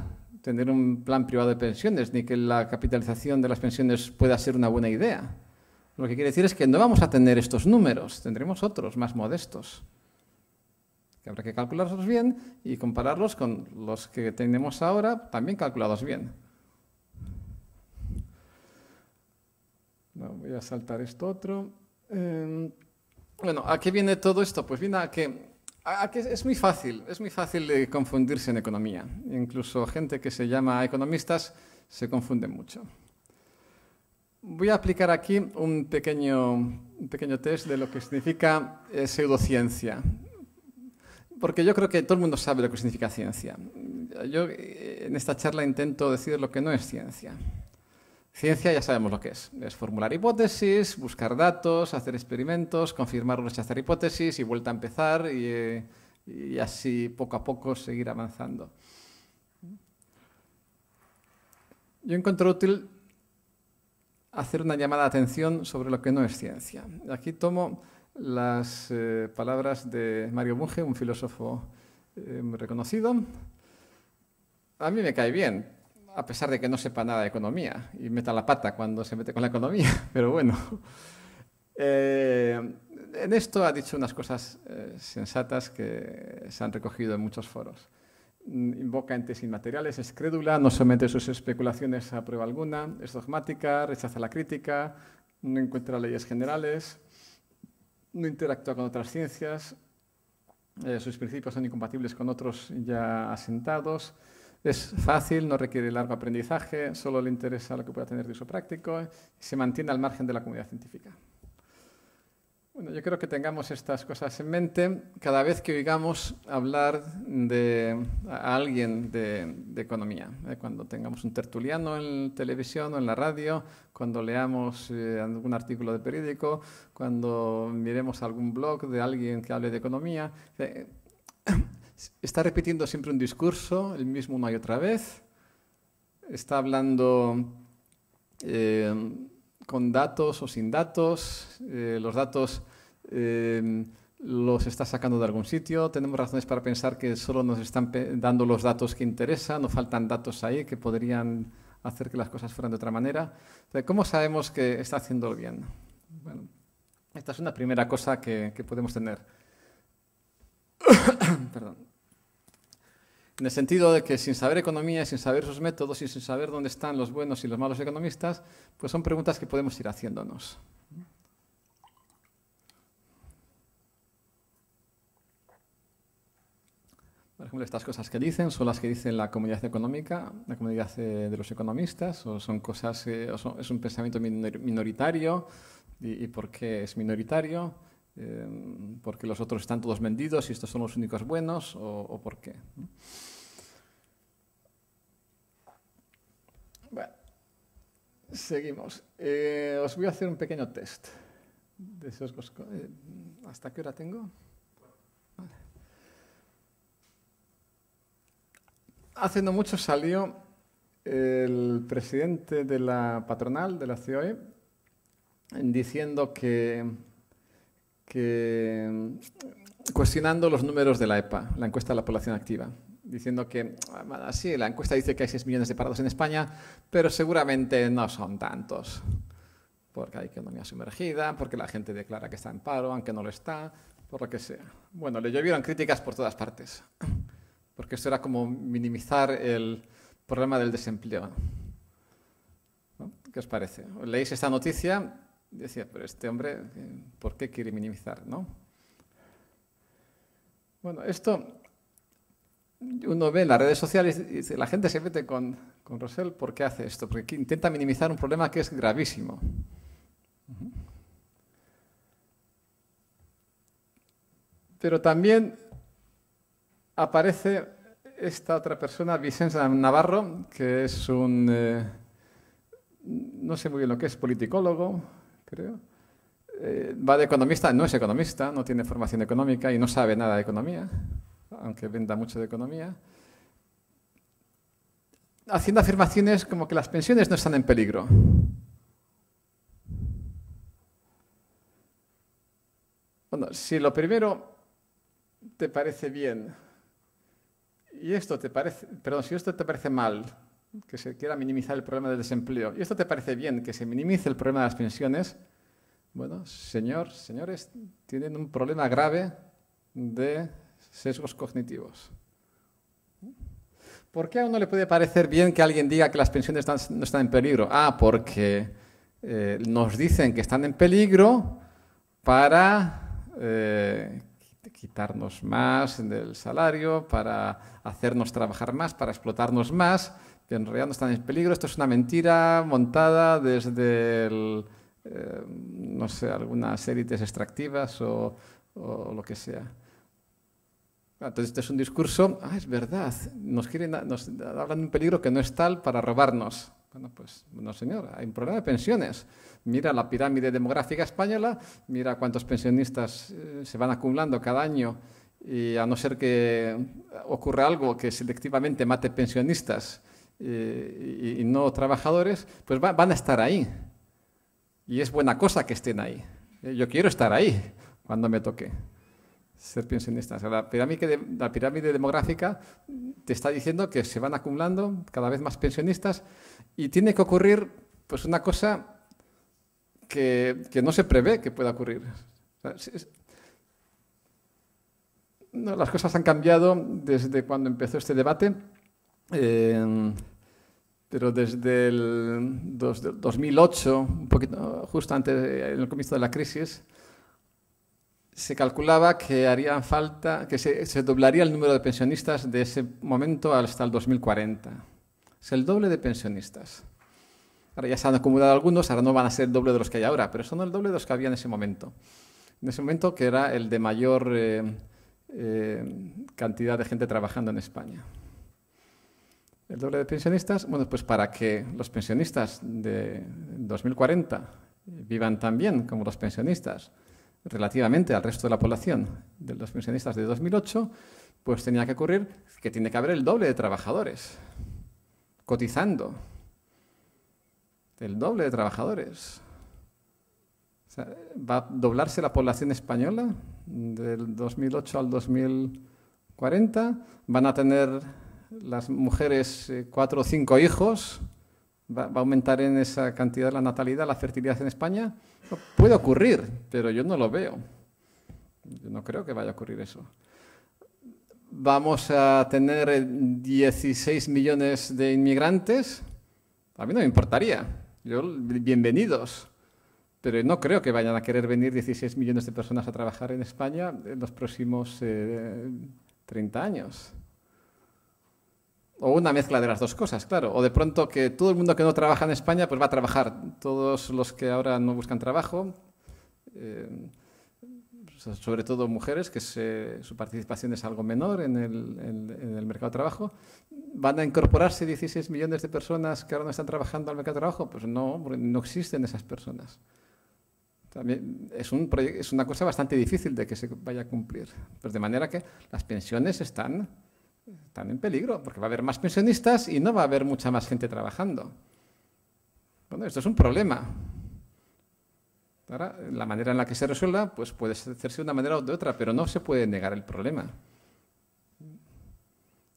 S2: tener un plan privado de pensiones, ni que la capitalización de las pensiones pueda ser una buena idea. Lo que quiere decir es que no vamos a tener estos números, tendremos otros más modestos, que habrá que calcularlos bien y compararlos con los que tenemos ahora, también calculados bien. No, voy a saltar esto otro. Em, bueno, ¿a qué viene todo esto? Pues viene a que es muy fácil, es muy fácil confundirse en economía. Incluso gente que se llama economistas se confunde mucho. Voy a aplicar aquí un pequeño, test de lo que significa eh, pseudociencia. Porque yo creo que todo el mundo sabe lo que significa ciencia. Yo eh, en esta charla intento decir lo que no es ciencia. Ciencia ya sabemos lo que es. Es formular hipótesis, buscar datos, hacer experimentos, confirmar o rechazar hipótesis y vuelta a empezar eh, y, así poco a poco seguir avanzando. Yo encuentro útil hacer una llamada de atención sobre lo que no es ciencia. Aquí tomo las eh, palabras de Mario Bunge, un filósofo eh, reconocido. A mí me cae bien, a pesar de que no sepa nada de economía y meta la pata cuando se mete con la economía, <laughs> pero bueno. Eh, en esto ha dicho unas cosas eh, sensatas que se han recogido en muchos foros. Mm, invoca entes inmateriales, es crédula, no somete sus especulaciones a prueba alguna, es dogmática, rechaza la crítica, no encuentra leyes generales, no interactúa con otras ciencias, eh, sus principios son incompatibles con otros ya asentados, es fácil, no requiere largo aprendizaje, solo le interesa lo que pueda tener de uso práctico y se mantiene al margen de la comunidad científica. Bueno, yo creo que tengamos estas cosas en mente cada vez que oigamos hablar de, alguien de, economía. ¿eh? Cuando tengamos un tertuliano en televisión o en la radio, cuando leamos eh, algún artículo de periódico, cuando miremos algún blog de alguien que hable de economía. Eh, Está repitiendo siempre un discurso, el mismo una y otra vez. Está hablando eh, con datos o sin datos. Eh, los datos eh, los está sacando de algún sitio. Tenemos razones para pensar que solo nos están dando los datos que interesan. No faltan datos ahí que podrían hacer que las cosas fueran de otra manera. ¿Cómo sabemos que está haciendo el bien? Bueno, esta es una primera cosa que, que podemos tener. <coughs> Perdón. En el sentido de que sin saber economía, sin saber sus métodos y sin saber dónde están los buenos y los malos economistas, pues son preguntas que podemos ir haciéndonos. Por ejemplo, estas cosas que dicen son las que dice la comunidad económica, la comunidad eh, de los economistas, o son cosas, eh, es un pensamiento minoritario, y por qué es minoritario Em, porque los otros están todos vendidos y estos son los únicos buenos, o, por qué. Bueno, seguimos. Eh, os voy a hacer un pequeño test. De esos, eh, ¿Hasta qué hora tengo? Hace no mucho salió el presidente de la patronal de la COE diciendo que que mm, cuestionando los números de la EPA, la encuesta de la población activa, diciendo que sí, la encuesta dice que hay 6 millones de parados en España, pero seguramente no son tantos, porque hay economía sumergida, porque la gente declara que está en paro, aunque no lo está, por lo que sea. Bueno, le llovieron críticas por todas partes, porque eso era como minimizar el problema del desempleo. ¿Qué os parece? Leéis esta noticia decía, pero este hombre, eh, ¿por qué quiere minimizar? Bueno, esto uno ve en las redes sociales y la gente se mete con, con Rosell, ¿por qué hace esto? Porque intenta minimizar un problema que es gravísimo. Pero también aparece esta otra persona, Vicenza Navarro, que es un, eh, no sé muy bien lo que es, politicólogo, creo. Eh, va de economista, no es economista, no tiene formación económica y no sabe nada de economía, aunque venda mucho de economía. Haciendo afirmaciones como que las pensiones no están en peligro. Bueno, si lo primero te parece bien y esto te parece, perdón, si esto te parece mal, que se quiera minimizar el problema del desempleo. ¿Y esto te parece bien, que se minimice el problema de las pensiones? Bueno, señor, señores, tienen un problema grave de sesgos cognitivos. ¿Por qué a uno le puede parecer bien que alguien diga que las pensiones están, no están en peligro? Ah, porque eh, nos dicen que están en peligro para eh, quitarnos más del salario, para hacernos trabajar más, para explotarnos más que en realidad no están en peligro, esto es una mentira montada desde, eh, no sé, algunas élites extractivas o, lo que sea. Ah, entonces, este es un discurso, ah, es verdad, nos, quieren, nos hablan de un peligro que no es tal para robarnos. Bueno, pues no, señor, hay un problema de pensiones. Mira la pirámide demográfica española, mira cuántos pensionistas eh, se van acumulando cada año y a no ser que ocurra algo que selectivamente mate pensionistas eh, y, no trabajadores, pues van a estar ahí. Y es buena cosa que estén ahí. Eh, yo quiero estar ahí cuando me toque ser pensionistas. La pirámide, la pirámide demográfica te está diciendo que se van acumulando cada vez más pensionistas y tiene que ocurrir pues una cosa que, que no se prevé que pueda ocurrir. las cosas han cambiado desde cuando empezó este debate. Em, pero desde el 2008, un poquito, justo antes, del comienzo de la crisis, se calculaba que haría falta, que se, doblaría el número de pensionistas de ese momento hasta el 2040. Es el doble de pensionistas. Ahora ya se han acumulado algunos, ahora no van a ser el doble de los que hay ahora, pero son el doble de los que había en ese momento. En ese momento que era el de mayor eh, eh, cantidad de gente trabajando en España el doble de pensionistas, bueno, pues para que los pensionistas de 2040 vivan tan bien como los pensionistas relativamente al resto de la población de los pensionistas de 2008, pues tenía que ocurrir que tiene que haber el doble de trabajadores cotizando. El doble de trabajadores. ¿Va a doblarse la población española del 2008 al 2040? ¿Van a tener las mujeres eh, cuatro o cinco hijos, va, a aumentar en esa cantidad la natalidad, la fertilidad en España. puede ocurrir, pero yo no lo veo. Yo no creo que vaya a ocurrir eso. Vamos a tener 16 eh, millones de inmigrantes. A mí no me importaría. Yo, bienvenidos. Pero no creo que vayan a querer venir 16 millones de personas a trabajar en España en los próximos 30 eh, años o una mezcla de las dos cosas, claro. O de pronto que todo el mundo que no trabaja en España, pues va a trabajar. Todos los que ahora no buscan trabajo, eh, sobre todo mujeres, que su participación es algo menor en el, mercado de trabajo, ¿van a incorporarse 16 millones de personas que ahora no están trabajando al mercado de trabajo? Pues no, no existen esas personas. También es, una cosa bastante difícil de que se vaya a cumplir. Pues de manera que las pensiones están están en peligro, porque va a haber más pensionistas y no va a haber mucha más gente trabajando. Bueno, esto es un problema. la manera en la que se resuelva, pues puede hacerse de una manera o de otra, pero no se puede negar el problema.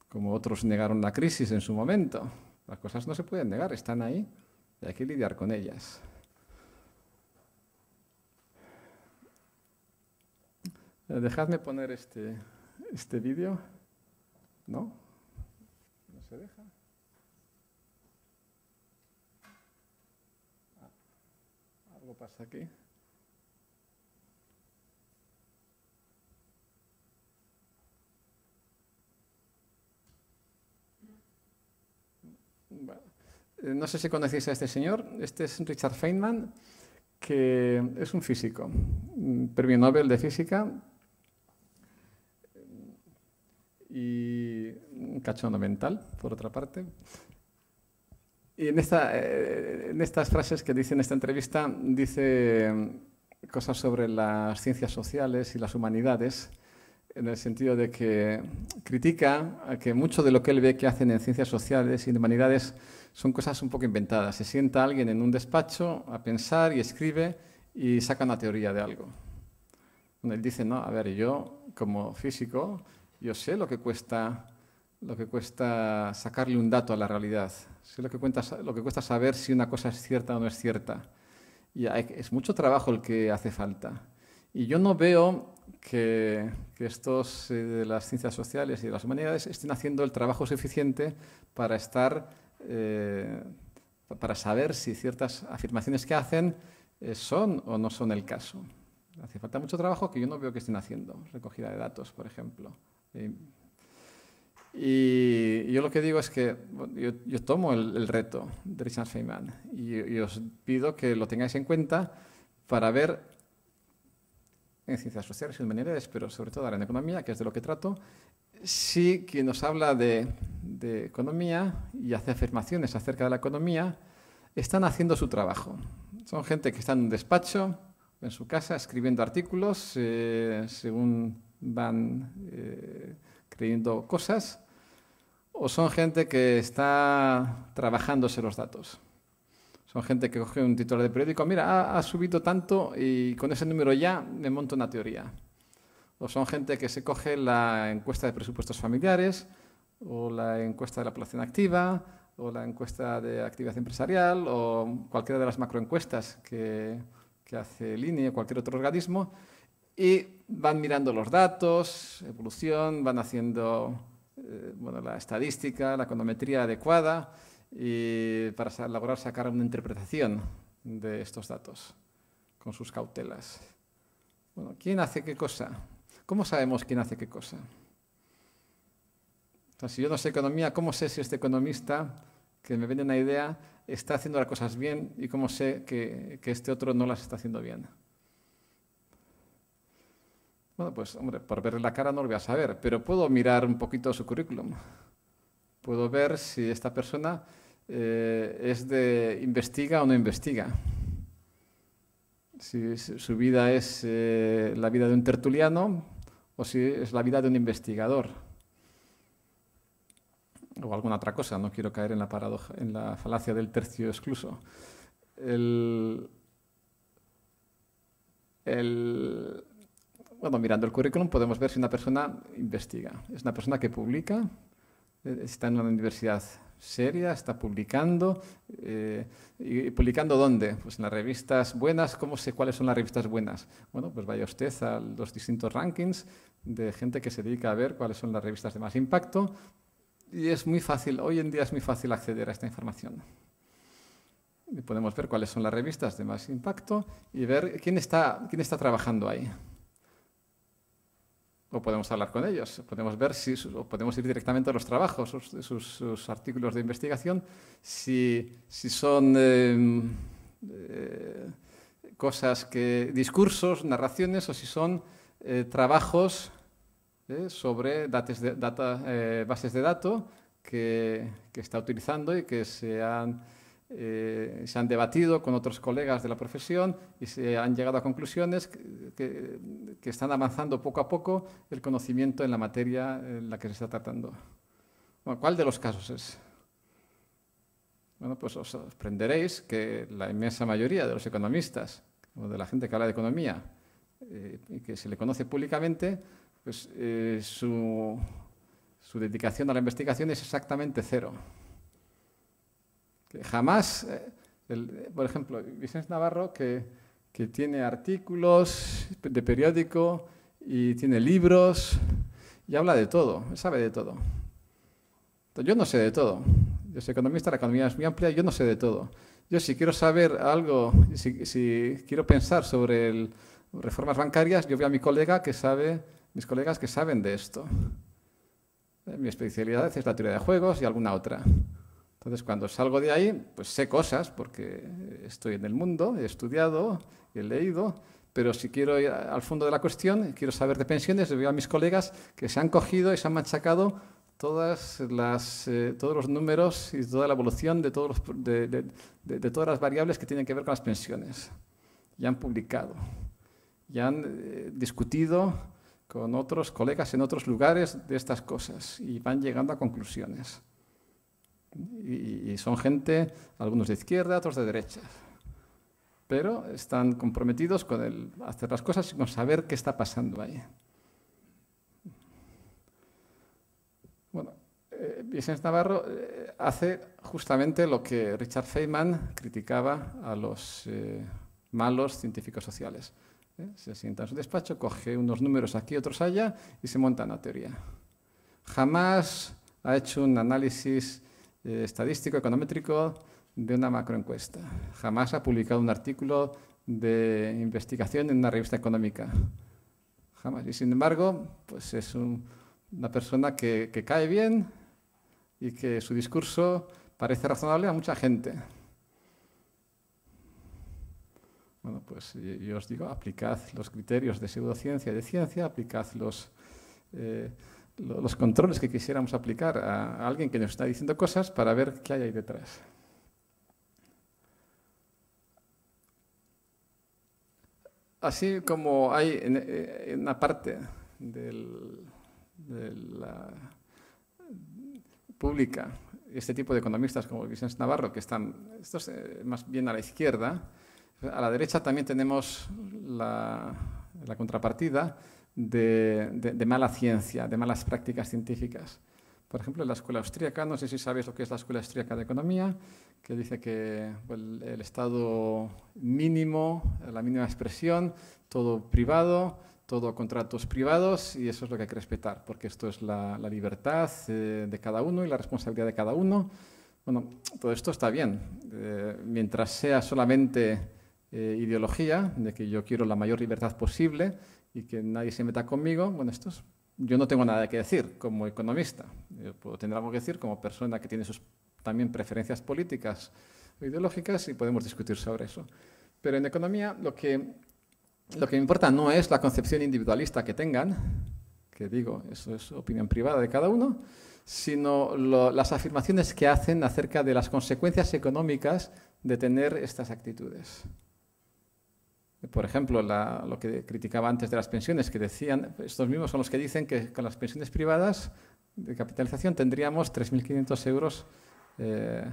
S2: Como otros negaron la crisis en su momento. Las cosas no se pueden negar, están ahí y hay que lidiar con ellas. Dejadme poner este, este vídeo. ¿No? ¿No se deja? Ah, algo pasa aquí. Eh, no sé si conocéis a este señor, este es Richard Feynman, que es un físico, premio Nobel de Física, y un cachondo mental, por otra parte. Y en, eh, en estas frases que dice en esta entrevista, dice em, cosas sobre las ciencias sociales y las humanidades, en el sentido de que critica que mucho de lo que él ve que hacen en ciencias sociales y en humanidades son cosas un poco inventadas. Se sienta alguien en un despacho a pensar y escribe y saca una teoría de algo. Él dice, no, a ver, yo como físico yo sé lo que cuesta lo que cuesta sacarle un dato a la realidad, sé lo que, lo que cuesta saber si una cosa es cierta o no es cierta. Y es mucho trabajo el que hace falta. Y yo no veo que, estos eh, de las ciencias sociales y de las humanidades estén haciendo el trabajo suficiente para estar, eh, para saber si ciertas afirmaciones que hacen eh, son o no son el caso. Hace falta mucho trabajo que yo no veo que estén haciendo, recogida de datos, por ejemplo. Y, yo lo que digo es que yo, tomo el, reto de Richard Feynman y, os pido que lo tengáis en cuenta para ver en ciencias sociales y humanidades, pero sobre todo ahora en economía, que es de lo que trato, si quien nos habla de, economía y hace afirmaciones acerca de la economía están haciendo su trabajo. Son gente que está en un despacho, en su casa, escribiendo artículos, eh, según van eh, creyendo cosas o son gente que está trabajándose los datos. Son gente que coge un titular de periódico, mira, ha, subido tanto y con ese número ya me monto una teoría. O son gente que se coge la encuesta de presupuestos familiares, o la encuesta de la población activa, o la encuesta de actividad empresarial, o cualquiera de las macroencuestas que, que hace el INE o cualquier otro organismo, y van mirando los datos, evolución, van haciendo eh, la estadística, la econometría adecuada y para lograr sacar una interpretación de estos datos con sus cautelas. ¿quién hace qué cosa? ¿Cómo sabemos quién hace qué cosa? si yo no sé economía, ¿cómo sé si este economista que me vende una idea está haciendo las cosas bien y cómo sé que este otro no las está haciendo bien? Bueno, pues hombre, por verle la cara no lo voy a saber, pero puedo mirar un poquito su currículum. Puedo ver si esta persona eh, es de investiga o no investiga. Si su vida es eh, la vida de un tertuliano o si es la vida de un investigador. O alguna otra cosa, no quiero caer en la, paradoja, en la falacia del tercio excluso. el, bueno, mirando el currículum podemos ver si una persona investiga. Es una persona que publica, eh, está en una universidad seria, está publicando. Eh, ¿Y publicando dónde? Pues en las revistas buenas. ¿Cómo sé cuáles son las revistas buenas? Bueno, pues vaya usted a los distintos rankings de gente que se dedica a ver cuáles son las revistas de más impacto. Y es muy fácil, hoy en día es muy fácil acceder a esta información. podemos ver cuáles son las revistas de más impacto y ver quién está, quién está trabajando ahí o podemos hablar con ellos, podemos ver si o podemos ir directamente a los trabajos, sus, sus, artículos de investigación, si, son eh, eh, cosas que discursos, narraciones o si son eh, trabajos sobre de, data, bases de datos que, que está utilizando y que se han eh, se han debatido con otros colegas de la profesión y se han llegado a conclusiones que, están avanzando poco a poco el conocimiento en la materia en la que se está tratando. ¿Cuál de los casos es? Bueno, pues os sorprenderéis que la inmensa mayoría de los economistas o de la gente que habla de economía eh, y que se le conoce públicamente, pues eh, su dedicación a la investigación es exactamente cero jamás, eh, por ejemplo, Vicente Navarro, que, tiene artículos de periódico y tiene libros y habla de todo, sabe de todo. yo no sé de todo. Yo soy economista, la economía es muy amplia, yo no sé de todo. Yo si quiero saber algo, si, quiero pensar sobre reformas bancarias, yo veo a mi colega que sabe, mis colegas que saben de esto. Eh, mi especialidad es la teoría de juegos y alguna otra. Entonces, cuando salgo de ahí, pues sé cosas, porque estoy en el mundo, he estudiado, he leído, pero si quiero ir al fondo de la cuestión, quiero saber de pensiones, le veo a mis colegas que se han cogido y se han machacado todas eh, todos los números y toda la evolución de, todas las variables que tienen que ver con las pensiones. Ya han publicado, ya han eh, discutido con otros colegas en otros lugares de estas cosas y van llegando a conclusiones. Y, son gente, algunos de izquierda, otros de derecha. Pero están comprometidos con el hacer las cosas y con saber qué está pasando ahí. Bueno, eh, Vicente Navarro eh, hace justamente lo que Richard Feynman criticaba a los eh, malos científicos sociales. Se sienta en su despacho, coge unos números aquí, otros allá y se monta una teoría. Jamás ha hecho un análisis eh, estadístico, econométrico de una macroencuesta. Jamás ha publicado un artículo de investigación en una revista económica. Jamás. Y sin embargo, pues es una persona que, cae bien y que su discurso parece razonable a mucha gente. Bueno, pues yo os digo, aplicad los criterios de pseudociencia y de ciencia, aplicad los... Eh, los controles que quisiéramos aplicar a alguien que nos está diciendo cosas para ver qué hay ahí detrás. Así como hay en eh, una parte de la pública este tipo de economistas como Vicente Navarro, que están estos eh, más bien a la izquierda, a la derecha también tenemos la, la contrapartida de, mala ciencia, de malas prácticas científicas. Por ejemplo, en la escuela austríaca, no sé si sabéis lo que es la escuela austríaca de economía, que dice que el, estado mínimo, la mínima expresión, todo privado, todo contratos privados y eso es lo que hay que respetar, porque esto es la, libertad eh, de cada uno y la responsabilidad de cada uno. Bueno, todo esto está bien, eh, mientras sea solamente eh, ideología, de que yo quiero la mayor libertad posible y que nadie se meta conmigo, bueno, esto yo no tengo nada que decir como economista. Yo puedo tener algo que decir como persona que tiene sus también preferencias políticas o ideológicas y podemos discutir sobre eso. Pero en economía lo que, lo que me importa no es la concepción individualista que tengan, que digo, eso es opinión privada de cada uno, sino las afirmaciones que hacen acerca de las consecuencias económicas de tener estas actitudes. Por ejemplo, lo que criticaba antes de las pensiones, que decían, estos mismos son los que dicen que con las pensiones privadas de capitalización tendríamos 3.500 euros eh,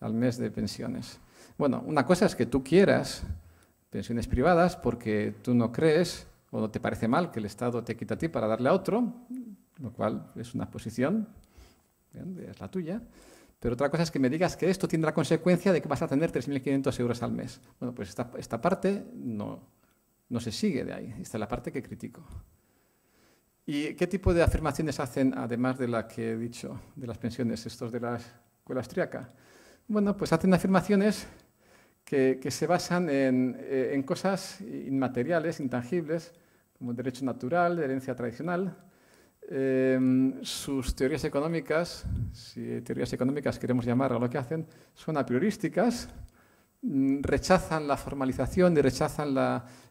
S2: al mes de pensiones. Bueno, una cosa es que tú quieras pensiones privadas porque tú no crees o no te parece mal que el Estado te quita a ti para darle a otro, lo cual es una posición, es la tuya. Pero otra cosa es que me digas que esto tiene la consecuencia de que vas a tener 3.500 euros al mes. Bueno, pues esta, parte no, no se sigue de ahí. Esta es la parte que critico. ¿Y qué tipo de afirmaciones hacen, además de la que he dicho, de las pensiones, estos de la escuela austriaca? Bueno, pues hacen afirmaciones que, se basan en, eh, en, cosas inmateriales, intangibles, como derecho natural, herencia tradicional, Em, sus teorías económicas, si teorías económicas queremos llamar a lo que hacen, son apriorísticas, mm, rechazan la formalización y rechazan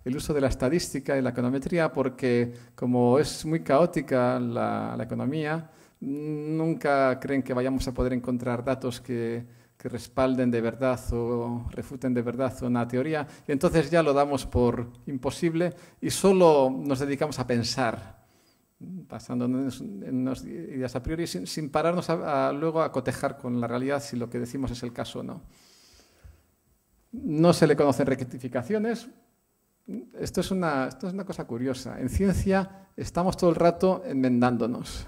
S2: el uso de la estadística y la econometría porque como es muy caótica la, economía, nunca creen que vayamos a poder encontrar datos que, que, respalden de verdad o refuten de verdad una teoría. Y entonces ya lo damos por imposible y solo nos dedicamos a pensar pasando en unas ideas a priori, sin, pararnos luego a cotejar con la realidad si lo que decimos es el caso o no. No se le conocen rectificaciones. Esto es, una, esto es una cosa curiosa. En ciencia estamos todo el rato enmendándonos.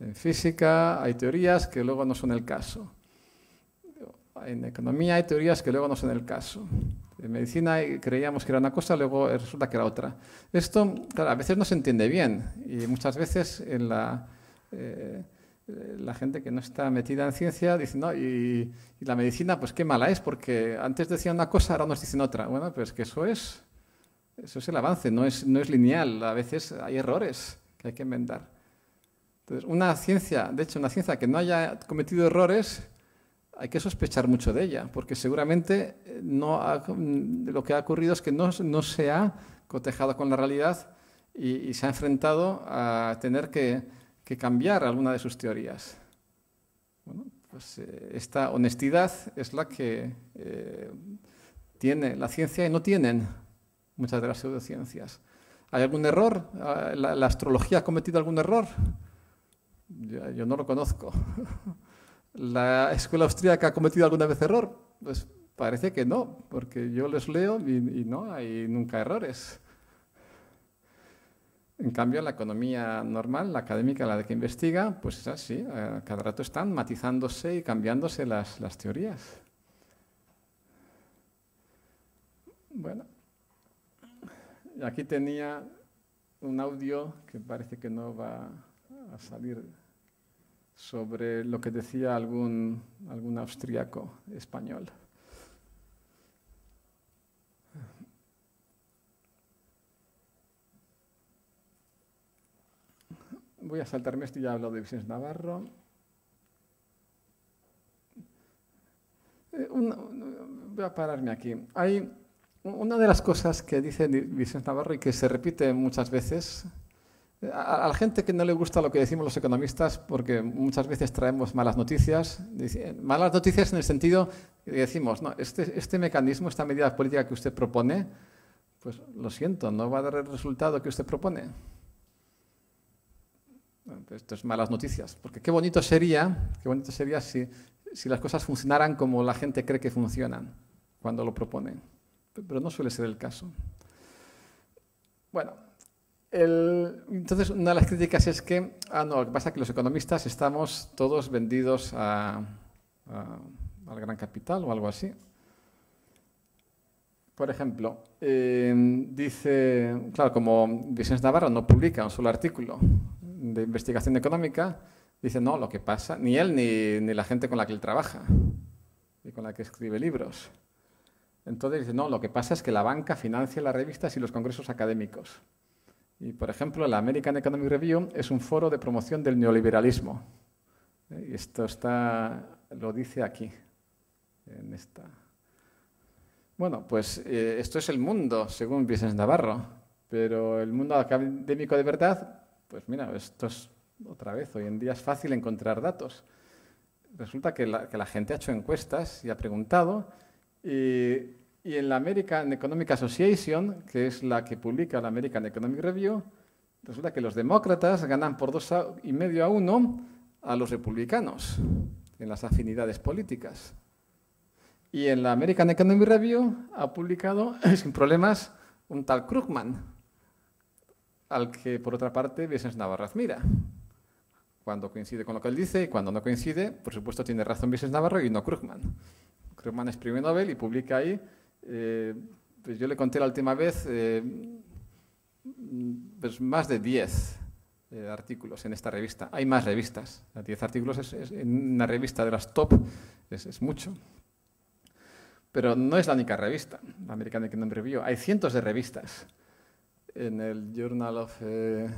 S2: En física hay teorías que luego no son el caso. En economía hay teorías que luego no son el caso. En medicina creíamos que era una cosa, luego resulta que era otra. Esto, a veces no se entiende bien y muchas veces eh, la, gente que no está metida en ciencia dice, no, y, la medicina, pues qué mala es, porque antes decían una cosa, ahora nos dicen otra. Bueno, pues que eso es, eso es el avance, no es, no es lineal, a veces hay errores que hay que enmendar. Entonces, una ciencia, de hecho, una ciencia que no haya cometido errores, hay que sospechar mucho de ella, porque seguramente eh, no mm, lo que ha ocurrido es que no, se ha cotejado con la realidad y, se ha enfrentado a tener que, cambiar alguna de sus teorías. Pues, eh, esta honestidad es la que eh, tiene la ciencia y no tienen muchas de las pseudociencias. ¿Hay algún error? Ah, ¿La, astrología ha cometido algún error? yo no lo conozco. <laughs> ¿La escuela austríaca ha cometido alguna vez error? Pues parece que no, porque yo les leo y, no hay nunca errores. En cambio, la economía normal, la académica, la de que investiga, pues es así. Eh, cada rato están matizándose y cambiándose las, las teorías. Bueno, aquí tenía un audio que parece que no va a salir sobre lo que decía algún, algún austríaco español. Voy a saltarme esto, ya hablo de Vicente Navarro. Eh, voy a pararme aquí. Hay una de las cosas que dice Vicente Navarro y que se repite muchas veces a la gente que no le gusta lo que decimos los economistas, porque muchas veces traemos malas noticias, malas noticias en el sentido que decimos, no, este, este mecanismo, esta medida política que usted propone, pues lo siento, no va a dar el resultado que usted propone. Pues esto es malas noticias, porque qué bonito sería, qué bonito sería si, si las cosas funcionaran como la gente cree que funcionan cuando lo proponen, pero no suele ser el caso. Bueno, entonces, una de las críticas es que, ah, no, lo que pasa es que los economistas estamos todos vendidos al gran capital o algo así. Por ejemplo, em, dice, claro, como Vicente Navarro no publica un solo artículo de investigación económica, dice, no, lo que pasa, ni él ni, ni la gente con la que él trabaja y con la que escribe libros. Entonces dice, no, lo que pasa es que la banca financia las revistas y los congresos académicos. Y, por ejemplo, la American Economic Review es un foro de promoción del neoliberalismo. Y esto está, lo dice aquí, en Bueno, pues eh, esto es el mundo, según Vicens Navarro, pero el mundo académico de verdad, pues mira, esto es otra vez, hoy en día es fácil encontrar datos. Resulta que la, que la gente ha hecho encuestas y ha preguntado y y en la American Economic Association, que es la que publica la American Economic Review, resulta que los demócratas ganan por dos y medio a uno a los republicanos en las afinidades políticas. Y en la American Economic Review ha publicado <clears throat> sin problemas un tal Krugman, al que por otra parte Vicens Navarra mira. Cuando coincide con lo que él dice y cuando no coincide, por supuesto tiene razón Vicens Navarro y no Krugman. Krugman es premio Nobel y publica ahí eh, pues yo le conté la última vez eh, mm, pues más de 10 eh, artículos en esta revista. Hay más revistas. 10 artículos es, en una revista de las top es, mucho. Pero no es la única revista, la American Economic Review. Hay cientos de revistas. En el Journal of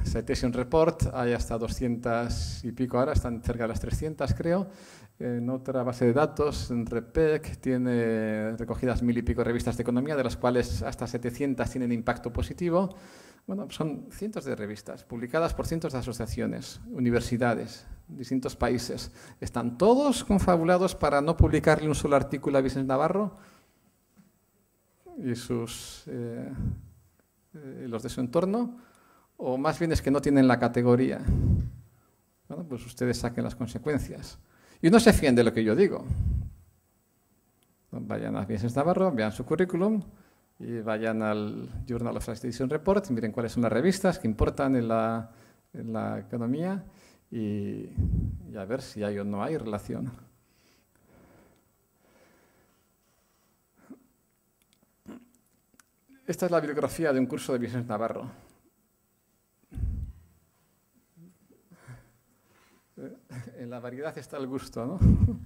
S2: Citation Report hay hasta 200 y pico ahora, están cerca de las 300 creo en otra base de datos, en REPEC, tiene recogidas mil y pico revistas de economía, de las cuales hasta 700 tienen impacto positivo. Bueno, son cientos de revistas publicadas por cientos de asociaciones, universidades, distintos países. ¿Están todos confabulados para no publicarle un solo artículo a Vicente Navarro y sus, eh, eh, los de su entorno? ¿O más bien es que no tienen la categoría? Bueno, pues ustedes saquen las consecuencias. Y no se fiende de lo que yo digo. Vayan a Business Navarro, vean su currículum y vayan al Journal of Transition Report, miren cuáles son las revistas que importan en la, economía y, a ver si hay o no hay relación. Esta es la bibliografía de un curso de Business Navarro. la variedad está al gusto, ¿no? <laughs>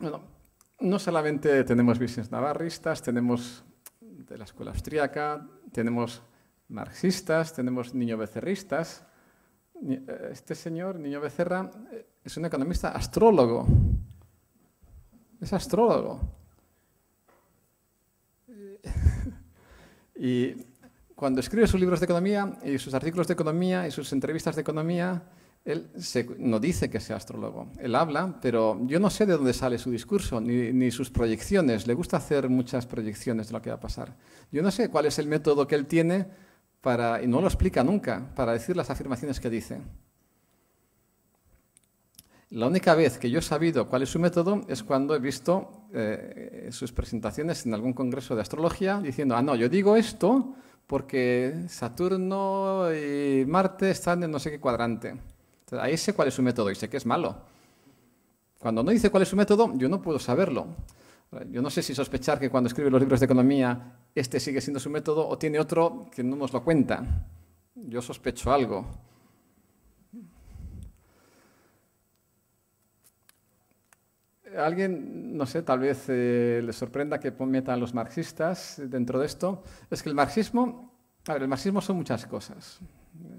S2: bueno, no solamente tenemos business navarristas, tenemos de la escuela austríaca, tenemos marxistas, tenemos niño becerristas. Eh, este señor, Niño Becerra, eh, es un economista astrólogo. Es astrólogo. <laughs> Y cuando escribe sus libros de economía y sus artículos de economía y sus entrevistas de economía, él no dice que sea astrólogo. Él habla, pero yo no sé de dónde sale su discurso ni, ni, sus proyecciones. Le gusta hacer muchas proyecciones de lo que va a pasar. Yo no sé cuál es el método que él tiene para, y no lo explica nunca, para decir las afirmaciones que dice. La única vez que yo he sabido cuál es su método es cuando he visto eh, sus presentaciones en algún congreso de astrología diciendo, ah, no, yo digo esto porque Saturno y Marte están en no sé qué cuadrante. ahí sé cuál es su método y sé que es malo. Cuando no dice cuál es su método, yo no puedo saberlo. Yo no sé si sospechar que cuando escribe los libros de economía este sigue siendo su método o tiene otro que no nos lo cuenta. Yo sospecho algo. alguien, no sé, tal vez eh, le sorprenda que metan a los marxistas dentro de esto, es que el marxismo, a ver, el marxismo son muchas cosas.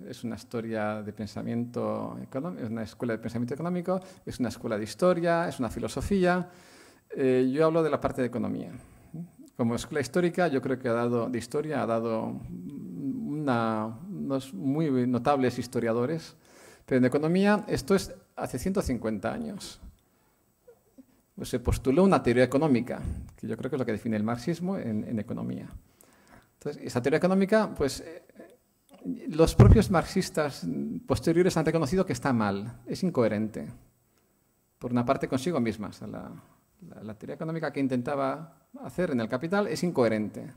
S2: Es una historia de pensamiento económico, es una escuela de pensamiento económico, es una escuela de historia, es una filosofía. Eh, yo hablo de la parte de economía. Como escuela histórica, yo creo que ha dado, de historia ha dado unos muy notables historiadores, pero en economía esto es hace 150 años pues se postuló una teoría económica, que yo creo que es lo que define el marxismo en, economía. Entonces, esa teoría económica, pues eh, los propios marxistas posteriores han reconocido que está mal, es incoherente, por una parte consigo mismas. La, teoría económica que intentaba hacer en el capital es incoherente.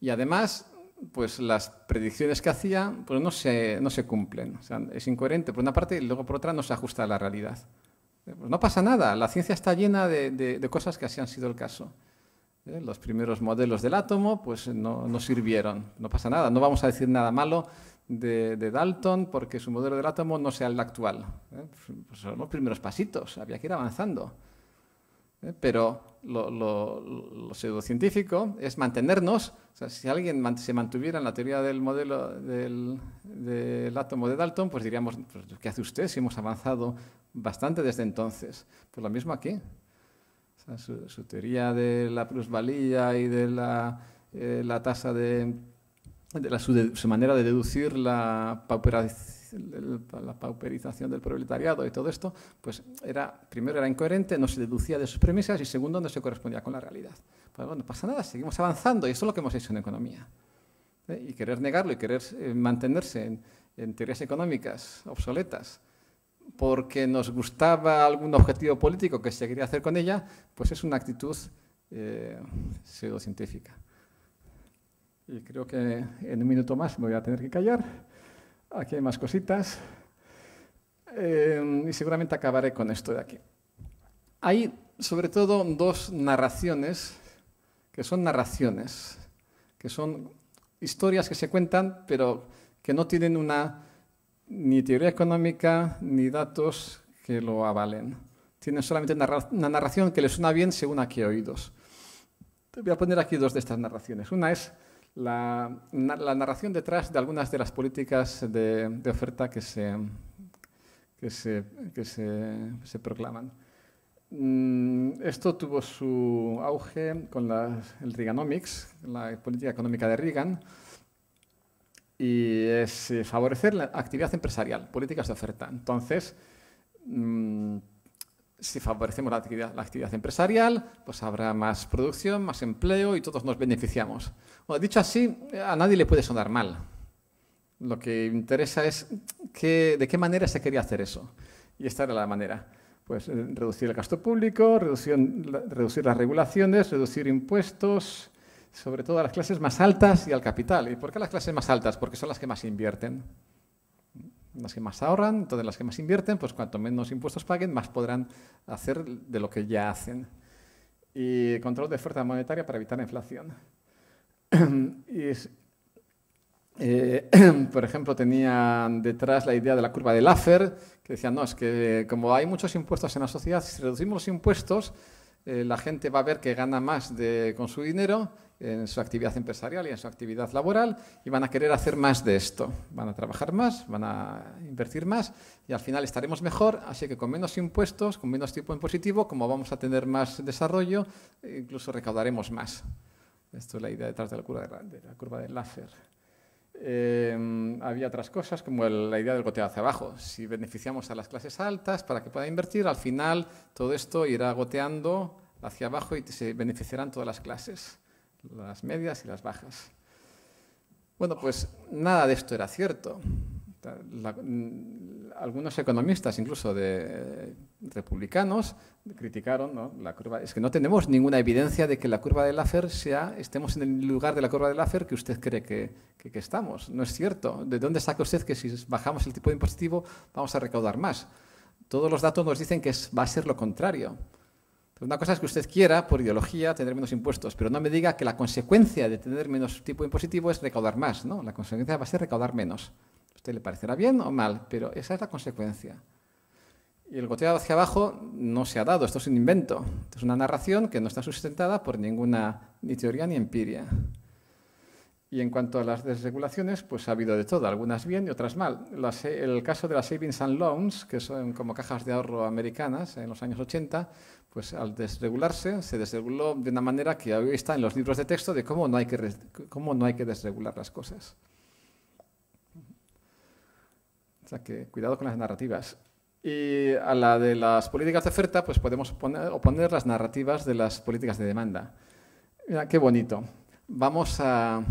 S2: Y además, pues las predicciones que hacía pues no se, no se cumplen. O sea, es incoherente por una parte y luego por otra no se ajusta a la realidad. Pues no pasa nada, la ciencia está llena de, cosas que así han sido el caso. ¿eh? Los primeros modelos del átomo pues no, sirvieron, no pasa nada, no vamos a decir nada malo de, Dalton porque su modelo del átomo no sea el actual. ¿eh? Pues son los primeros pasitos, había que ir avanzando. ¿eh? Pero lo, lo, lo, pseudocientífico es mantenernos, o sea, si alguien se mantuviera en la teoría del modelo del, átomo de Dalton, pues diríamos, pues, ¿qué hace usted si hemos avanzado bastante desde entonces? Pues lo mismo aquí. su, teoría de la plusvalía y de la, eh, la tasa de, de su, manera de deducir la pauperización la pauperización del proletariado y todo esto, pues era, primero era incoherente, no se deducía de sus premisas y segundo no se correspondía con la realidad. Pues bueno, pasa nada, seguimos avanzando y eso es lo que hemos hecho en economía. ¿eh? Y querer negarlo y querer eh, mantenerse en, teorías económicas obsoletas porque nos gustaba algún objetivo político que se quería hacer con ella, pues es una actitud eh, pseudocientífica. Y creo que en un minuto más me voy a tener que callar. Aquí hay más cositas. Em, y seguramente acabaré con esto de aquí. Hay sobre todo dos narraciones, que son narraciones, que son historias que se cuentan, pero que no tienen una ni teoría económica ni datos que lo avalen. Tienen solamente una narración que les suena bien según a qué oídos. voy a poner aquí dos de estas narraciones. Una es la, narración detrás de algunas de las políticas de, oferta que se, que se, proclaman. Mm, esto tuvo su auge con el Reaganomics, la política económica de Reagan, y es eh, favorecer la actividad empresarial, políticas de oferta. Entonces, mm, si favorecemos la actividad, empresarial, pues habrá más producción, más empleo y todos nos beneficiamos. Bueno, dicho así, a nadie le puede sonar mal. Lo que interesa es de qué manera se quería hacer eso. Y esta era la manera. Pues eh, reducir el gasto público, reducir, reducir las regulaciones, reducir impuestos, sobre todo a las clases más altas y al capital. ¿Y por qué a las clases más altas? Porque son las que más invierten las que más ahorran, entonces las que más invierten, pues cuanto menos impuestos paguen, más podrán hacer de lo que ya hacen. Y control de fuerza monetaria para evitar la inflación. <clears throat> y eh, <clears throat> por ejemplo, tenían detrás la idea de la curva de Laffer, que decía no, es que como hay muchos impuestos en la sociedad, si reducimos los impuestos, eh, la gente va a ver que gana más con su dinero en su actividad empresarial y en su actividad laboral y van a querer hacer más de esto. Van a trabajar más, van a invertir más y al final estaremos mejor, así que con menos impuestos, con menos tipo impositivo, como vamos a tener más desarrollo, eh, incluso recaudaremos más. Esto es la idea detrás de la curva de, de la curva de Laffer. Em, había otras cosas como la idea del goteo hacia abajo. Si beneficiamos a las clases altas para que puedan invertir, al final todo esto irá goteando hacia abajo y se beneficiarán todas las clases, las medias y las bajas. Bueno, pues nada de esto era cierto algunos economistas, incluso de eh, republicanos, criticaron la curva. Es que no tenemos ninguna evidencia de que la curva de Laffer sea, estemos en el lugar de la curva de Laffer que usted cree que, que, estamos. No es cierto. ¿De dónde saca usted que si bajamos el tipo de impositivo vamos a recaudar más? Todos los datos nos dicen que va a ser lo contrario. Una cosa es que usted quiera, por ideología, tener menos impuestos, pero no me diga que la consecuencia de tener menos tipo impositivo es recaudar más. la consecuencia va a ser recaudar menos usted le parecerá bien o mal, pero esa es la consecuencia. Y el goteo hacia abajo no se ha dado, esto es un invento. es una narración que no está sustentada por ninguna ni teoría ni empiria. Y en cuanto a las desregulaciones, pues ha habido de todo, algunas bien y otras mal. el caso de las savings and loans, que son como cajas de ahorro americanas en los años 80, pues al desregularse, se desreguló de una manera que hoy está en los libros de texto de cómo no hay que desregular las cosas que cuidado con las narrativas. Y a la de las políticas de oferta, pues podemos poner, oponer las narrativas de las políticas de demanda. Mira, qué bonito. Vamos a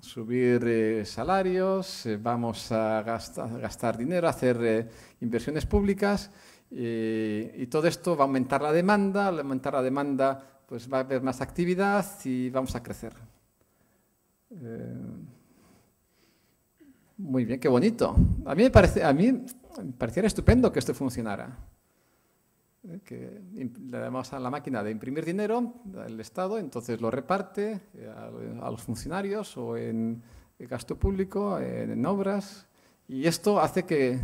S2: subir eh, salarios, eh, vamos a gastar, gastar dinero, hacer eh, inversiones públicas y todo esto va a aumentar la demanda. Al aumentar la demanda, pues va a haber más actividad y vamos a crecer. Muy bien, qué bonito. A mí me, parece, a mí pareciera estupendo que esto funcionara. Eh, le damos a la máquina de imprimir dinero, el Estado, entonces lo reparte eh, a los funcionarios o en gasto público, en obras, y esto hace que,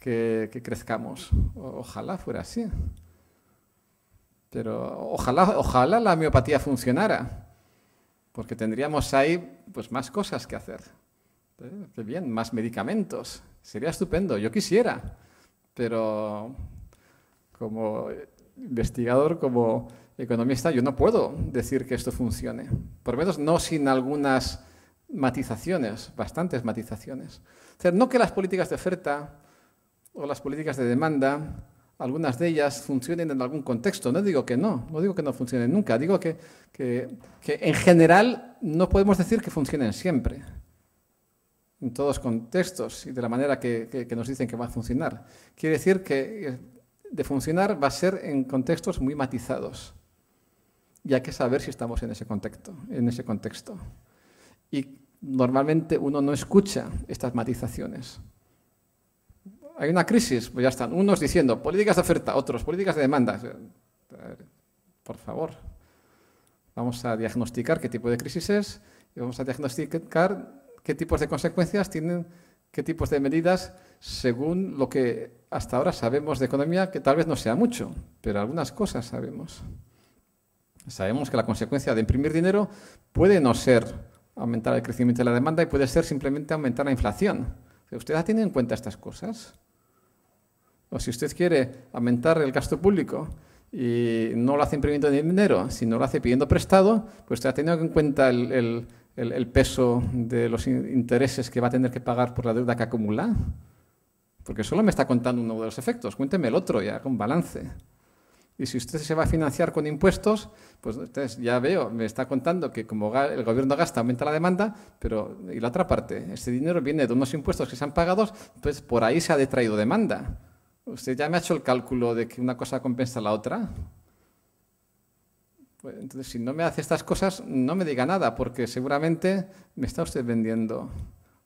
S2: que crezcamos. Ojalá fuera así. Pero ojalá, ojalá la miopatía funcionara, porque tendríamos ahí pues, más cosas que hacer. ¿Eh? Qué bien, más medicamentos. Sería estupendo, yo quisiera. Pero como investigador, como economista, yo no puedo decir que esto funcione. Por lo menos no sin algunas matizaciones, bastantes matizaciones. O no que las políticas de oferta o las políticas de demanda, algunas de ellas funcionen en algún contexto. No digo que no, no digo que no funcionen nunca. Digo que en general no podemos decir que funcionen siempre en todos contextos y de la manera que, nos dicen que va a funcionar. Quiere decir que eh, de funcionar va a ser en contextos muy matizados. Y hay que saber si estamos en ese contexto. En ese contexto. Y normalmente uno no escucha estas matizaciones. Hay una crisis, pues ya están. Unos diciendo políticas de oferta, otros políticas de demanda. Por favor, vamos a diagnosticar qué tipo de crisis es y vamos a diagnosticar qué tipos de consecuencias tienen qué tipos de medidas según lo que hasta ahora sabemos de economía, que tal vez no sea mucho, pero algunas cosas sabemos. Sabemos que la consecuencia de imprimir dinero puede no ser aumentar el crecimiento de la demanda y puede ser simplemente aumentar la inflación. ¿Usted ha tenido en cuenta estas cosas? O si usted quiere aumentar el gasto público y no lo hace imprimiendo dinero, sino lo hace pidiendo prestado, pues usted ha tenido en cuenta el, el el, peso de los intereses que va a tener que pagar por la deuda que acumula? Porque solo me está contando uno de los efectos, cuénteme el otro ya, con balance. Y si usted se va a financiar con impuestos, pues ya veo, me está contando que como el gobierno gasta, aumenta la demanda, pero ¿y la otra parte? Este dinero viene de unos impuestos que se han pagado, pues por ahí se ha detraído demanda. Usted ya me ha hecho el cálculo de que una cosa compensa la otra. Pues, entonces, si no me hace estas cosas, no me diga nada, porque seguramente me está usted vendiendo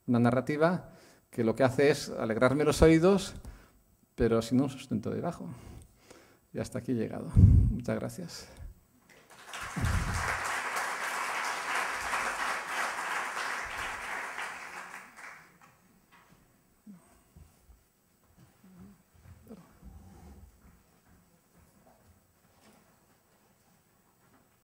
S2: una narrativa que lo que hace es alegrarme los oídos, pero sin un sustento debajo. Y hasta aquí he llegado. Muchas gracias.